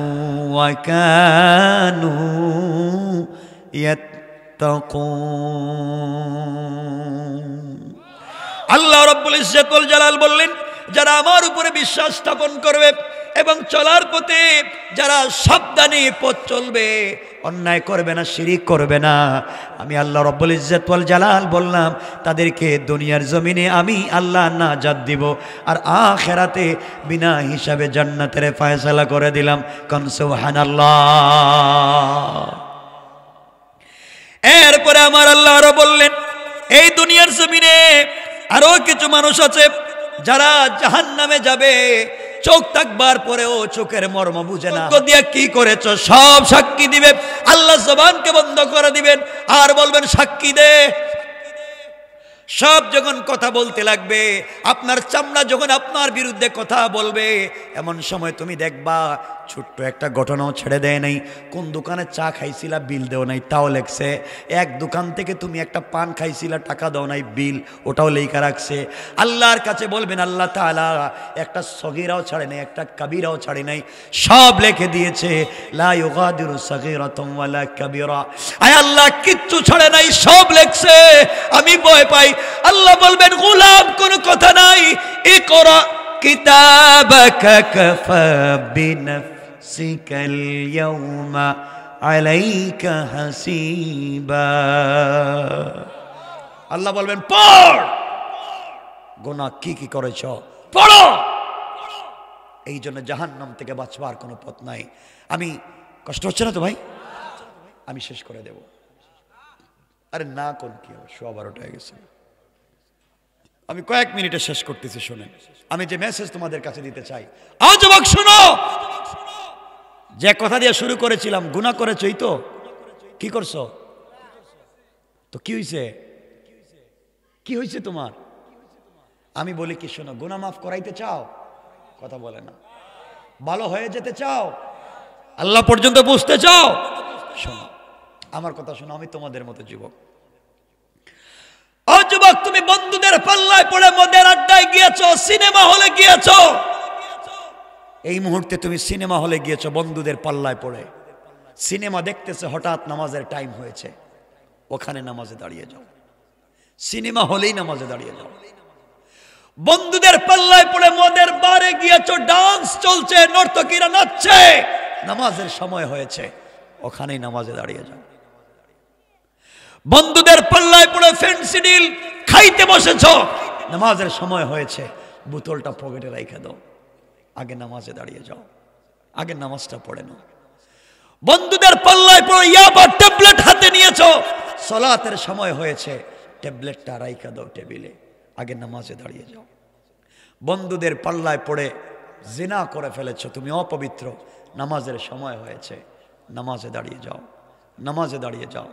ওয়া কানু আল্লাহ রব্বুল ওয়াল জালাল বললেন যারা আমার উপরে বিশ্বাস স্থাপন করবে এবং চলার পথে যারা সাবধানে পথ চলবে অন্যায় করবে না শিরিক করবে না আমি আল্লাহ রব্বুল ইজ্জাতওয়াল জালাল বললাম তাদেরকে দুনিয়ার জমিনে আমি আল্লাহ না জাত দিব আর আখেরাতে বিনা হিসাবে জান্নাতের ফায়সালা করে দিলাম কনসুহান আল্লাহ এরপরে আমার আল্লাহ আরো বললেন এই দুনিয়ার জমিনে আরো কিছু মানুষ আছে যারা জাহান নামে যাবে চোখ থাকবার ও চোখের মর্ম বুঝে না কি করেছ সব সাক্ষী দিবে আল্লাহ জবানকে বন্ধ করে দিবেন আর বলবেন সাক্ষী দে সব যখন কথা বলতে লাগবে আপনার চামড়া যখন আপনার বিরুদ্ধে কথা বলবে এমন সময় তুমি দেখবা ছোট্ট একটা ঘটনাও ছেড়ে দেয় নাই কোন দোকানে চা খাইছিলা বিল দেও নাই তাও লেখছে এক দোকান থেকে তুমি একটা পান খাইছিলা টাকা দাও নাই বিল ওটাও লেখা রাখছে আল্লাহর কাছে বলবেন আল্লাহ তালা একটা সগিরাও ছাড়ে নাই একটা কাবিরাও ছাড়ে নাই সব লেখে দিয়েছে আল্লাহ কিচ্ছু ছাড়ে নাই সব লেখছে আমি ভয় পাই আল্লাহ বলবেন গোলাম কোনো কথা নাই এ করা কিতাব কফা বিনফ نفسك اليوم عليك হাসিবা আল্লাহ বলবেন পড় গোনা কি কি করেছ পড়ো এই জন্য জাহান্নাম থেকে বাঁচবার কোনো পথ নাই আমি কষ্ট হচ্ছে না তো ভাই আমি শেষ করে দেব আরে না কোন কি হবে সোয়া বারোটা হয়ে গেছে আমি কয়েক মিনিটে শেষ করতেছি শোনেন আমি যে মেসেজ তোমাদের কাছে দিতে চাই আজ বাক শোনো যে কথা দিয়ে শুরু করেছিলাম গুণা করেছই তো কি করছো তো কি হয়েছে কি হয়েছে তোমার আমি বলি কি শোনো গুণা মাফ করাইতে চাও কথা বলে না ভালো হয়ে যেতে চাও আল্লাহ পর্যন্ত বুঝতে চাও শোনো আমার কথা শোনো আমি তোমাদের মতো যুবক যুবক তুমি বন্ধুদের পাল্লায় পড়ে মদের আড্ডায় গিয়েছ সিনেমা হলে গিয়েছ এই মুহূর্তে তুমি সিনেমা হলে গিয়েছো বন্ধুদের পাল্লায় পড়ে সিনেমা দেখতেছে হঠাৎ নামাজের টাইম হয়েছে ওখানে নামাজে দাঁড়িয়ে যাও সিনেমা হলেই নামাজে দাঁড়িয়ে যাও বন্ধুদের পাল্লায় পড়ে মদের বারে গিয়েছো ডান্স চলছে নর্তকীরা নাচছে নামাজের সময় হয়েছে ওখানেই নামাজে দাঁড়িয়ে যাও বন্ধুদের পাল্লায় পড়ে ফেন্সিডিল খাইতে বসেছ নামাজের সময় হয়েছে বোতলটা পকেটে রেখে দাও আগে নামাজে দাঁড়িয়ে যাও আগে নামাজটা পড়ে নাও বন্ধুদের পাল্লায় পড়ে ইয়াবা ট্যাবলেট হাতে নিয়েছ সলাতের সময় হয়েছে ট্যাবলেটটা রাইকা দাও টেবিলে আগে নামাজে দাঁড়িয়ে যাও বন্ধুদের পাল্লায় পড়ে জিনা করে ফেলেছ তুমি অপবিত্র নামাজের সময় হয়েছে নামাজে দাঁড়িয়ে যাও নামাজে দাঁড়িয়ে যাও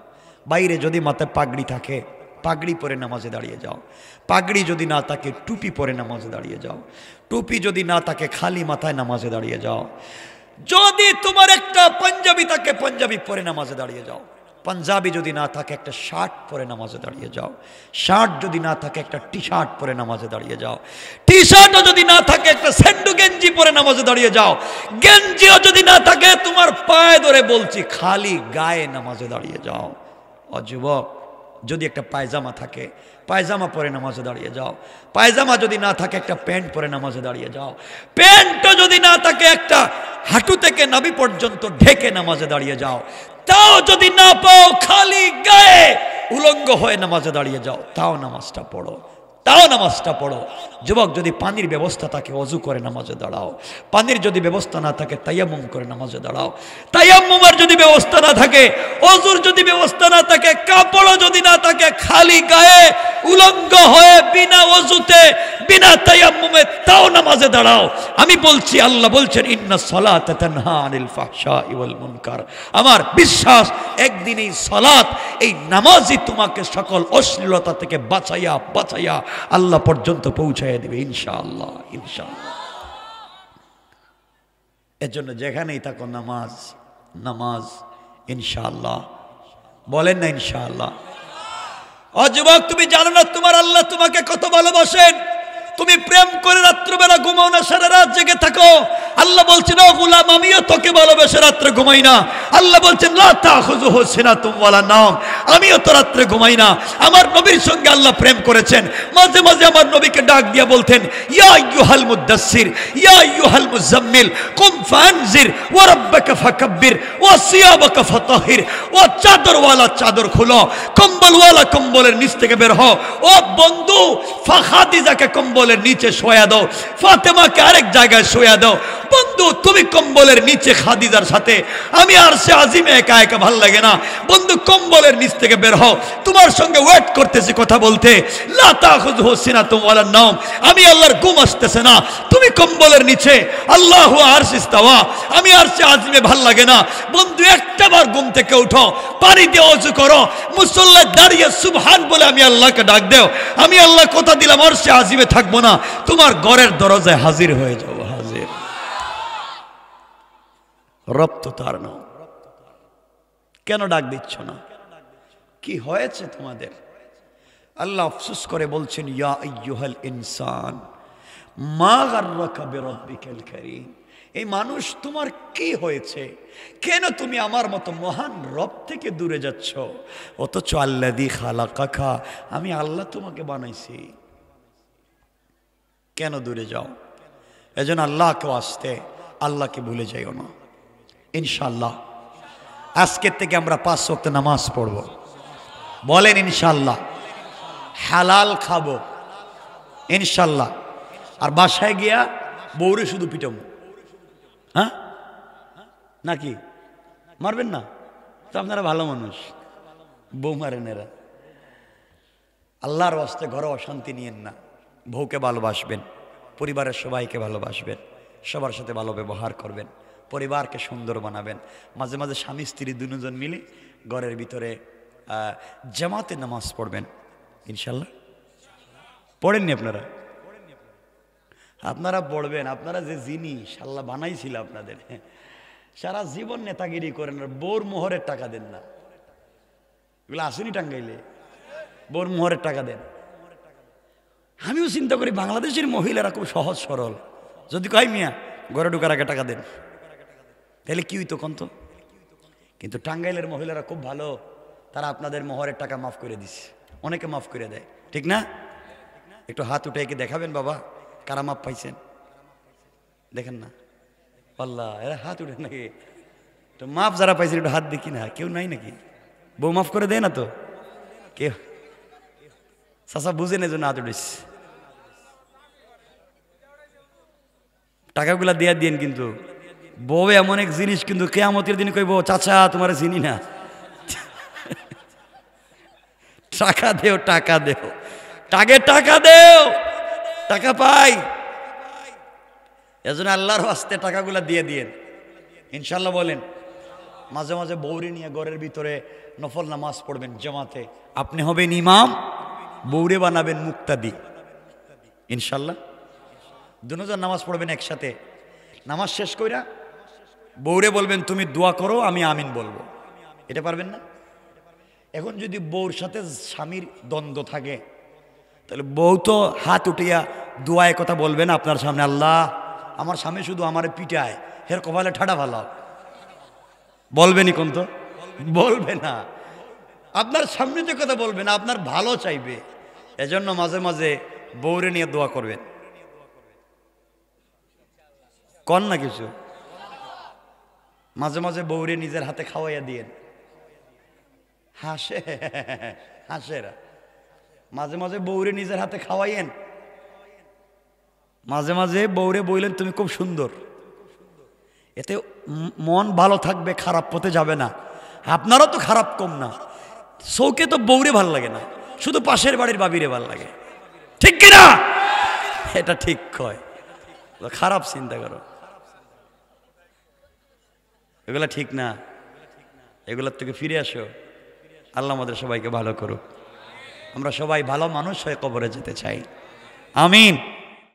বাইরে যদি মাথায় পাগড়ি থাকে পাগড়ি পরে নামাজে দাঁড়িয়ে যাও পাগড়ি যদি না তাকে টুপি পরে নামাজে দাঁড়িয়ে যাও টুপি যদি না তাকে খালি মাথায় নামাজে দাঁড়িয়ে যাও যদি তোমার একটা পাঞ্জাবি তাকে পাঞ্জাবি পরে নামাজে দাঁড়িয়ে যাও পাঞ্জাবি যদি না থাকে একটা শার্ট পরে নামাজে দাঁড়িয়ে যাও শার্ট যদি না থাকে একটা টি শার্ট পরে নামাজে দাঁড়িয়ে যাও টি শার্টও যদি না থাকে একটা স্যান্ডু গেঞ্জি পরে নামাজে দাঁড়িয়ে যাও গেঞ্জিও যদি না থাকে তোমার পায়ে ধরে বলছি খালি গায়ে নামাজে দাঁড়িয়ে যাও অযুবক যদি একটা পায়জামা থাকে পায়জামা পরে নামাজে দাঁড়িয়ে যাও পায়জামা যদি না থাকে একটা প্যান্ট পরে নামাজে দাঁড়িয়ে যাও প্যান্টও যদি না থাকে একটা হাঁটু থেকে নাবি পর্যন্ত ঢেকে নামাজে দাঁড়িয়ে যাও তাও যদি না পাও খালি গায়ে উলঙ্গ হয়ে নামাজে দাঁড়িয়ে যাও তাও নামাজটা পড়ো তাও নামাজটা পড়ো যুবক যদি পানির ব্যবস্থা থাকে অজু করে নামাজে দাঁড়াও পানির যদি ব্যবস্থা না থাকে তাইয়ামুম করে নামাজে দাঁড়াও তাইয়ামুমের যদি ব্যবস্থা না থাকে অজুর যদি ব্যবস্থা না থাকে কাপড়ও যদি না থাকে খালি গায়ে উলঙ্গ হয়ে বিনা অজুতে বিনা তাইয়ামুমে তাও নামাজে দাঁড়াও আমি বলছি আল্লাহ বলছেন ইন্না সলাত তানহা আনিল ফাহশা ইওয়াল মুনকার আমার বিশ্বাস একদিন এই সলাত এই নামাজই তোমাকে সকল অশ্লীলতা থেকে বাঁচাইয়া বাঁচাইয়া আল্লাহ পর্যন্ত পৌঁছাইয়া দেবে ইনশাআল্লাহ ইনশাআল্লাহ এর জন্য যেখানেই থাকো নামাজ নামাজ ইনশাল্লাহ বলেন না ইনশাআল্লাহ অযুবক তুমি জানো না তোমার আল্লাহ তোমাকে কত ভালোবাসেন তুমি প্রেম করে রাত্রবেলা ঘুমাও না সারা রাত জেগে থাকো আল্লাহ বলছেন ও গুলাম আমিও তোকে ভালোবেসে রাত্রে ঘুমাই না আল্লাহ বলছেন না তা হচ্ছে না তোমালা নাম আমিও তো রাত্রে ঘুমাই না আমার নবীর সঙ্গে আল্লাহ প্রেম করেছেন মাঝে মাঝে আমার নবীকে ডাক দিয়ে বলতেন ইয়া ইউহাল মুদাসসির ইয়া ইউহাল মুজাম্মিল কুম ফানজির ওয়া রাব্বাকা ফাকাব্বির ওয়া সিয়াবাকা ফাতাহির ওয়া চাদরওয়ালা চাদর খুলো কম্বলওয়ালা কম্বলের নিচ থেকে বের হও ও বন্ধু ফাখাদিজাকে কম্বল কম্বলের নিচে শোয়া দাও ফাতেমাকে আরেক জায়গায় শোয়া দাও বন্ধু তুমি কম্বলের নিচে খাদিজার সাথে আমি আর সে আজিমে একা একা ভাল লাগে না বন্ধু কম্বলের নিচ থেকে বের হও তোমার সঙ্গে ওয়েট করতেছি কথা বলতে লাতা খুদ হোসিনা তোমার নাম আমি আল্লাহর গুম আসতেছে না তুমি কম্বলের নিচে আল্লাহ আর সিস্তাওয়া আমি আর সে আজিমে ভাল লাগে না বন্ধু একটা বার গুম থেকে উঠো পানি দিয়ে অজু করো মুসল্লা দাঁড়িয়ে সুবহান বলে আমি আল্লাহকে ডাক দেও আমি আল্লাহ কথা দিলাম আর সে আজিমে থাকবো থাকবো না তোমার গড়ের দরজায় হাজির হয়ে যাব হাজির রপ্ত তার নাম কেন ডাক দিচ্ছ না কি হয়েছে তোমাদের আল্লাহ আফসুস করে বলছেন ইয়া ইনসান এই মানুষ তোমার কি হয়েছে কেন তুমি আমার মতো মহান রব থেকে দূরে যাচ্ছ অথচ দি খালা কাকা আমি আল্লাহ তোমাকে বানাইছি কেন দূরে যাও এজন আল্লাহকে আসতে আল্লাহকে ভুলে যাইও না ইনশাল্লাহ আজকের থেকে আমরা পাঁচ সপ্তাহ নামাজ পড়ব বলেন ইনশাল্লাহ হালাল খাবো ইনশাল্লাহ আর বাসায় গিয়া বৌরে শুধু পিটাবো হ্যাঁ নাকি মারবেন না তো আপনারা ভালো মানুষ বউ মারেন এরা আল্লাহর বাস্তে ঘরে অশান্তি নিয়েন না বউকে ভালোবাসবেন পরিবারের সবাইকে ভালোবাসবেন সবার সাথে ভালো ব্যবহার করবেন পরিবারকে সুন্দর বানাবেন মাঝে মাঝে স্বামী স্ত্রী দুজন মিলে ঘরের ভিতরে জামাতে নামাজ পড়বেন ইনশাল্লাহ পড়েননি আপনারা আপনারা পড়বেন আপনারা যে জিনিস আল্লাহ বানাইছিল আপনাদের সারা জীবন নেতাগিরি করেন আর বোর মোহরের টাকা দেন না এগুলো আসেনি টাঙ্গাইলে বোর মোহরের টাকা দেন আমিও চিন্তা করি বাংলাদেশের মহিলারা খুব সহজ সরল যদি কয় মিয়া ঘরে ঢুকার আগে টাকা দেন তাহলে কি হইতো কন্ত কিন্তু টাঙ্গাইলের মহিলারা খুব ভালো তারা আপনাদের মোহরের টাকা মাফ করে দিছে অনেকে মাফ করে দেয় ঠিক না একটু হাত উঠে কি দেখাবেন বাবা কারা মাফ পাইছেন দেখেন না পাল্লা এরা হাত উঠে নাকি তো মাফ যারা পাইছেন একটু হাত দেখি না কেউ নাই নাকি বউ মাফ করে দেয় না তো কেউ চাচা বুঝেন এজন্য হাত উঠেছি টাকাগুলা দেয়া দিন কিন্তু বউ এমন এক জিনিস কিন্তু কেয়ামতের দিন কইব চাচা তোমার চিনি না টাকা দেও টাকা দেও টাকে টাকা দেও টাকা পাই এজন্য আল্লাহর হাস্তে টাকাগুলা দিয়ে দিয়েন ইনশাল্লাহ বলেন মাঝে মাঝে বৌরি নিয়ে ঘরের ভিতরে নফল নামাজ পড়বেন জমাতে আপনি হবেন ইমাম বৌরে বানাবেন মুক্তাদি ইনশাল্লাহ দুজন নামাজ পড়বেন একসাথে নামাজ শেষ কইরা বৌরে বলবেন তুমি দোয়া করো আমি আমিন বলবো এটা পারবেন না এখন যদি বউর সাথে স্বামীর দ্বন্দ্ব থাকে তাহলে বউ তো হাত উঠিয়া দোয়ায় কথা বলবেন আপনার সামনে আল্লাহ আমার স্বামী শুধু আমার পিটায় হের কপালে ঠাডা ভালো বলবেনই কোন তো বলবে না আপনার সামনে যে কথা বলবেন আপনার ভালো চাইবে এজন্য মাঝে মাঝে বৌরে নিয়ে দোয়া করবেন কন না কিছু মাঝে মাঝে বৌরে নিজের হাতে খাওয়াইয়া দিয়েন হাসে হাসেরা মাঝে মাঝে বৌরে নিজের হাতে খাওয়াইয়েন মাঝে মাঝে বৌরে বইলেন তুমি খুব সুন্দর এতে মন ভালো থাকবে খারাপ পথে যাবে না আপনারও তো খারাপ কম না সৌকে তো বৌরে ভাল লাগে না শুধু পাশের বাড়ির বাবিরে ভাল লাগে ঠিক কিনা এটা ঠিক কয় খারাপ চিন্তা করো এগুলা ঠিক না এগুলোর থেকে ফিরে আসো আল্লাহ আমাদের সবাইকে ভালো করুক আমরা সবাই ভালো মানুষ হয়ে কবরে যেতে চাই আমিন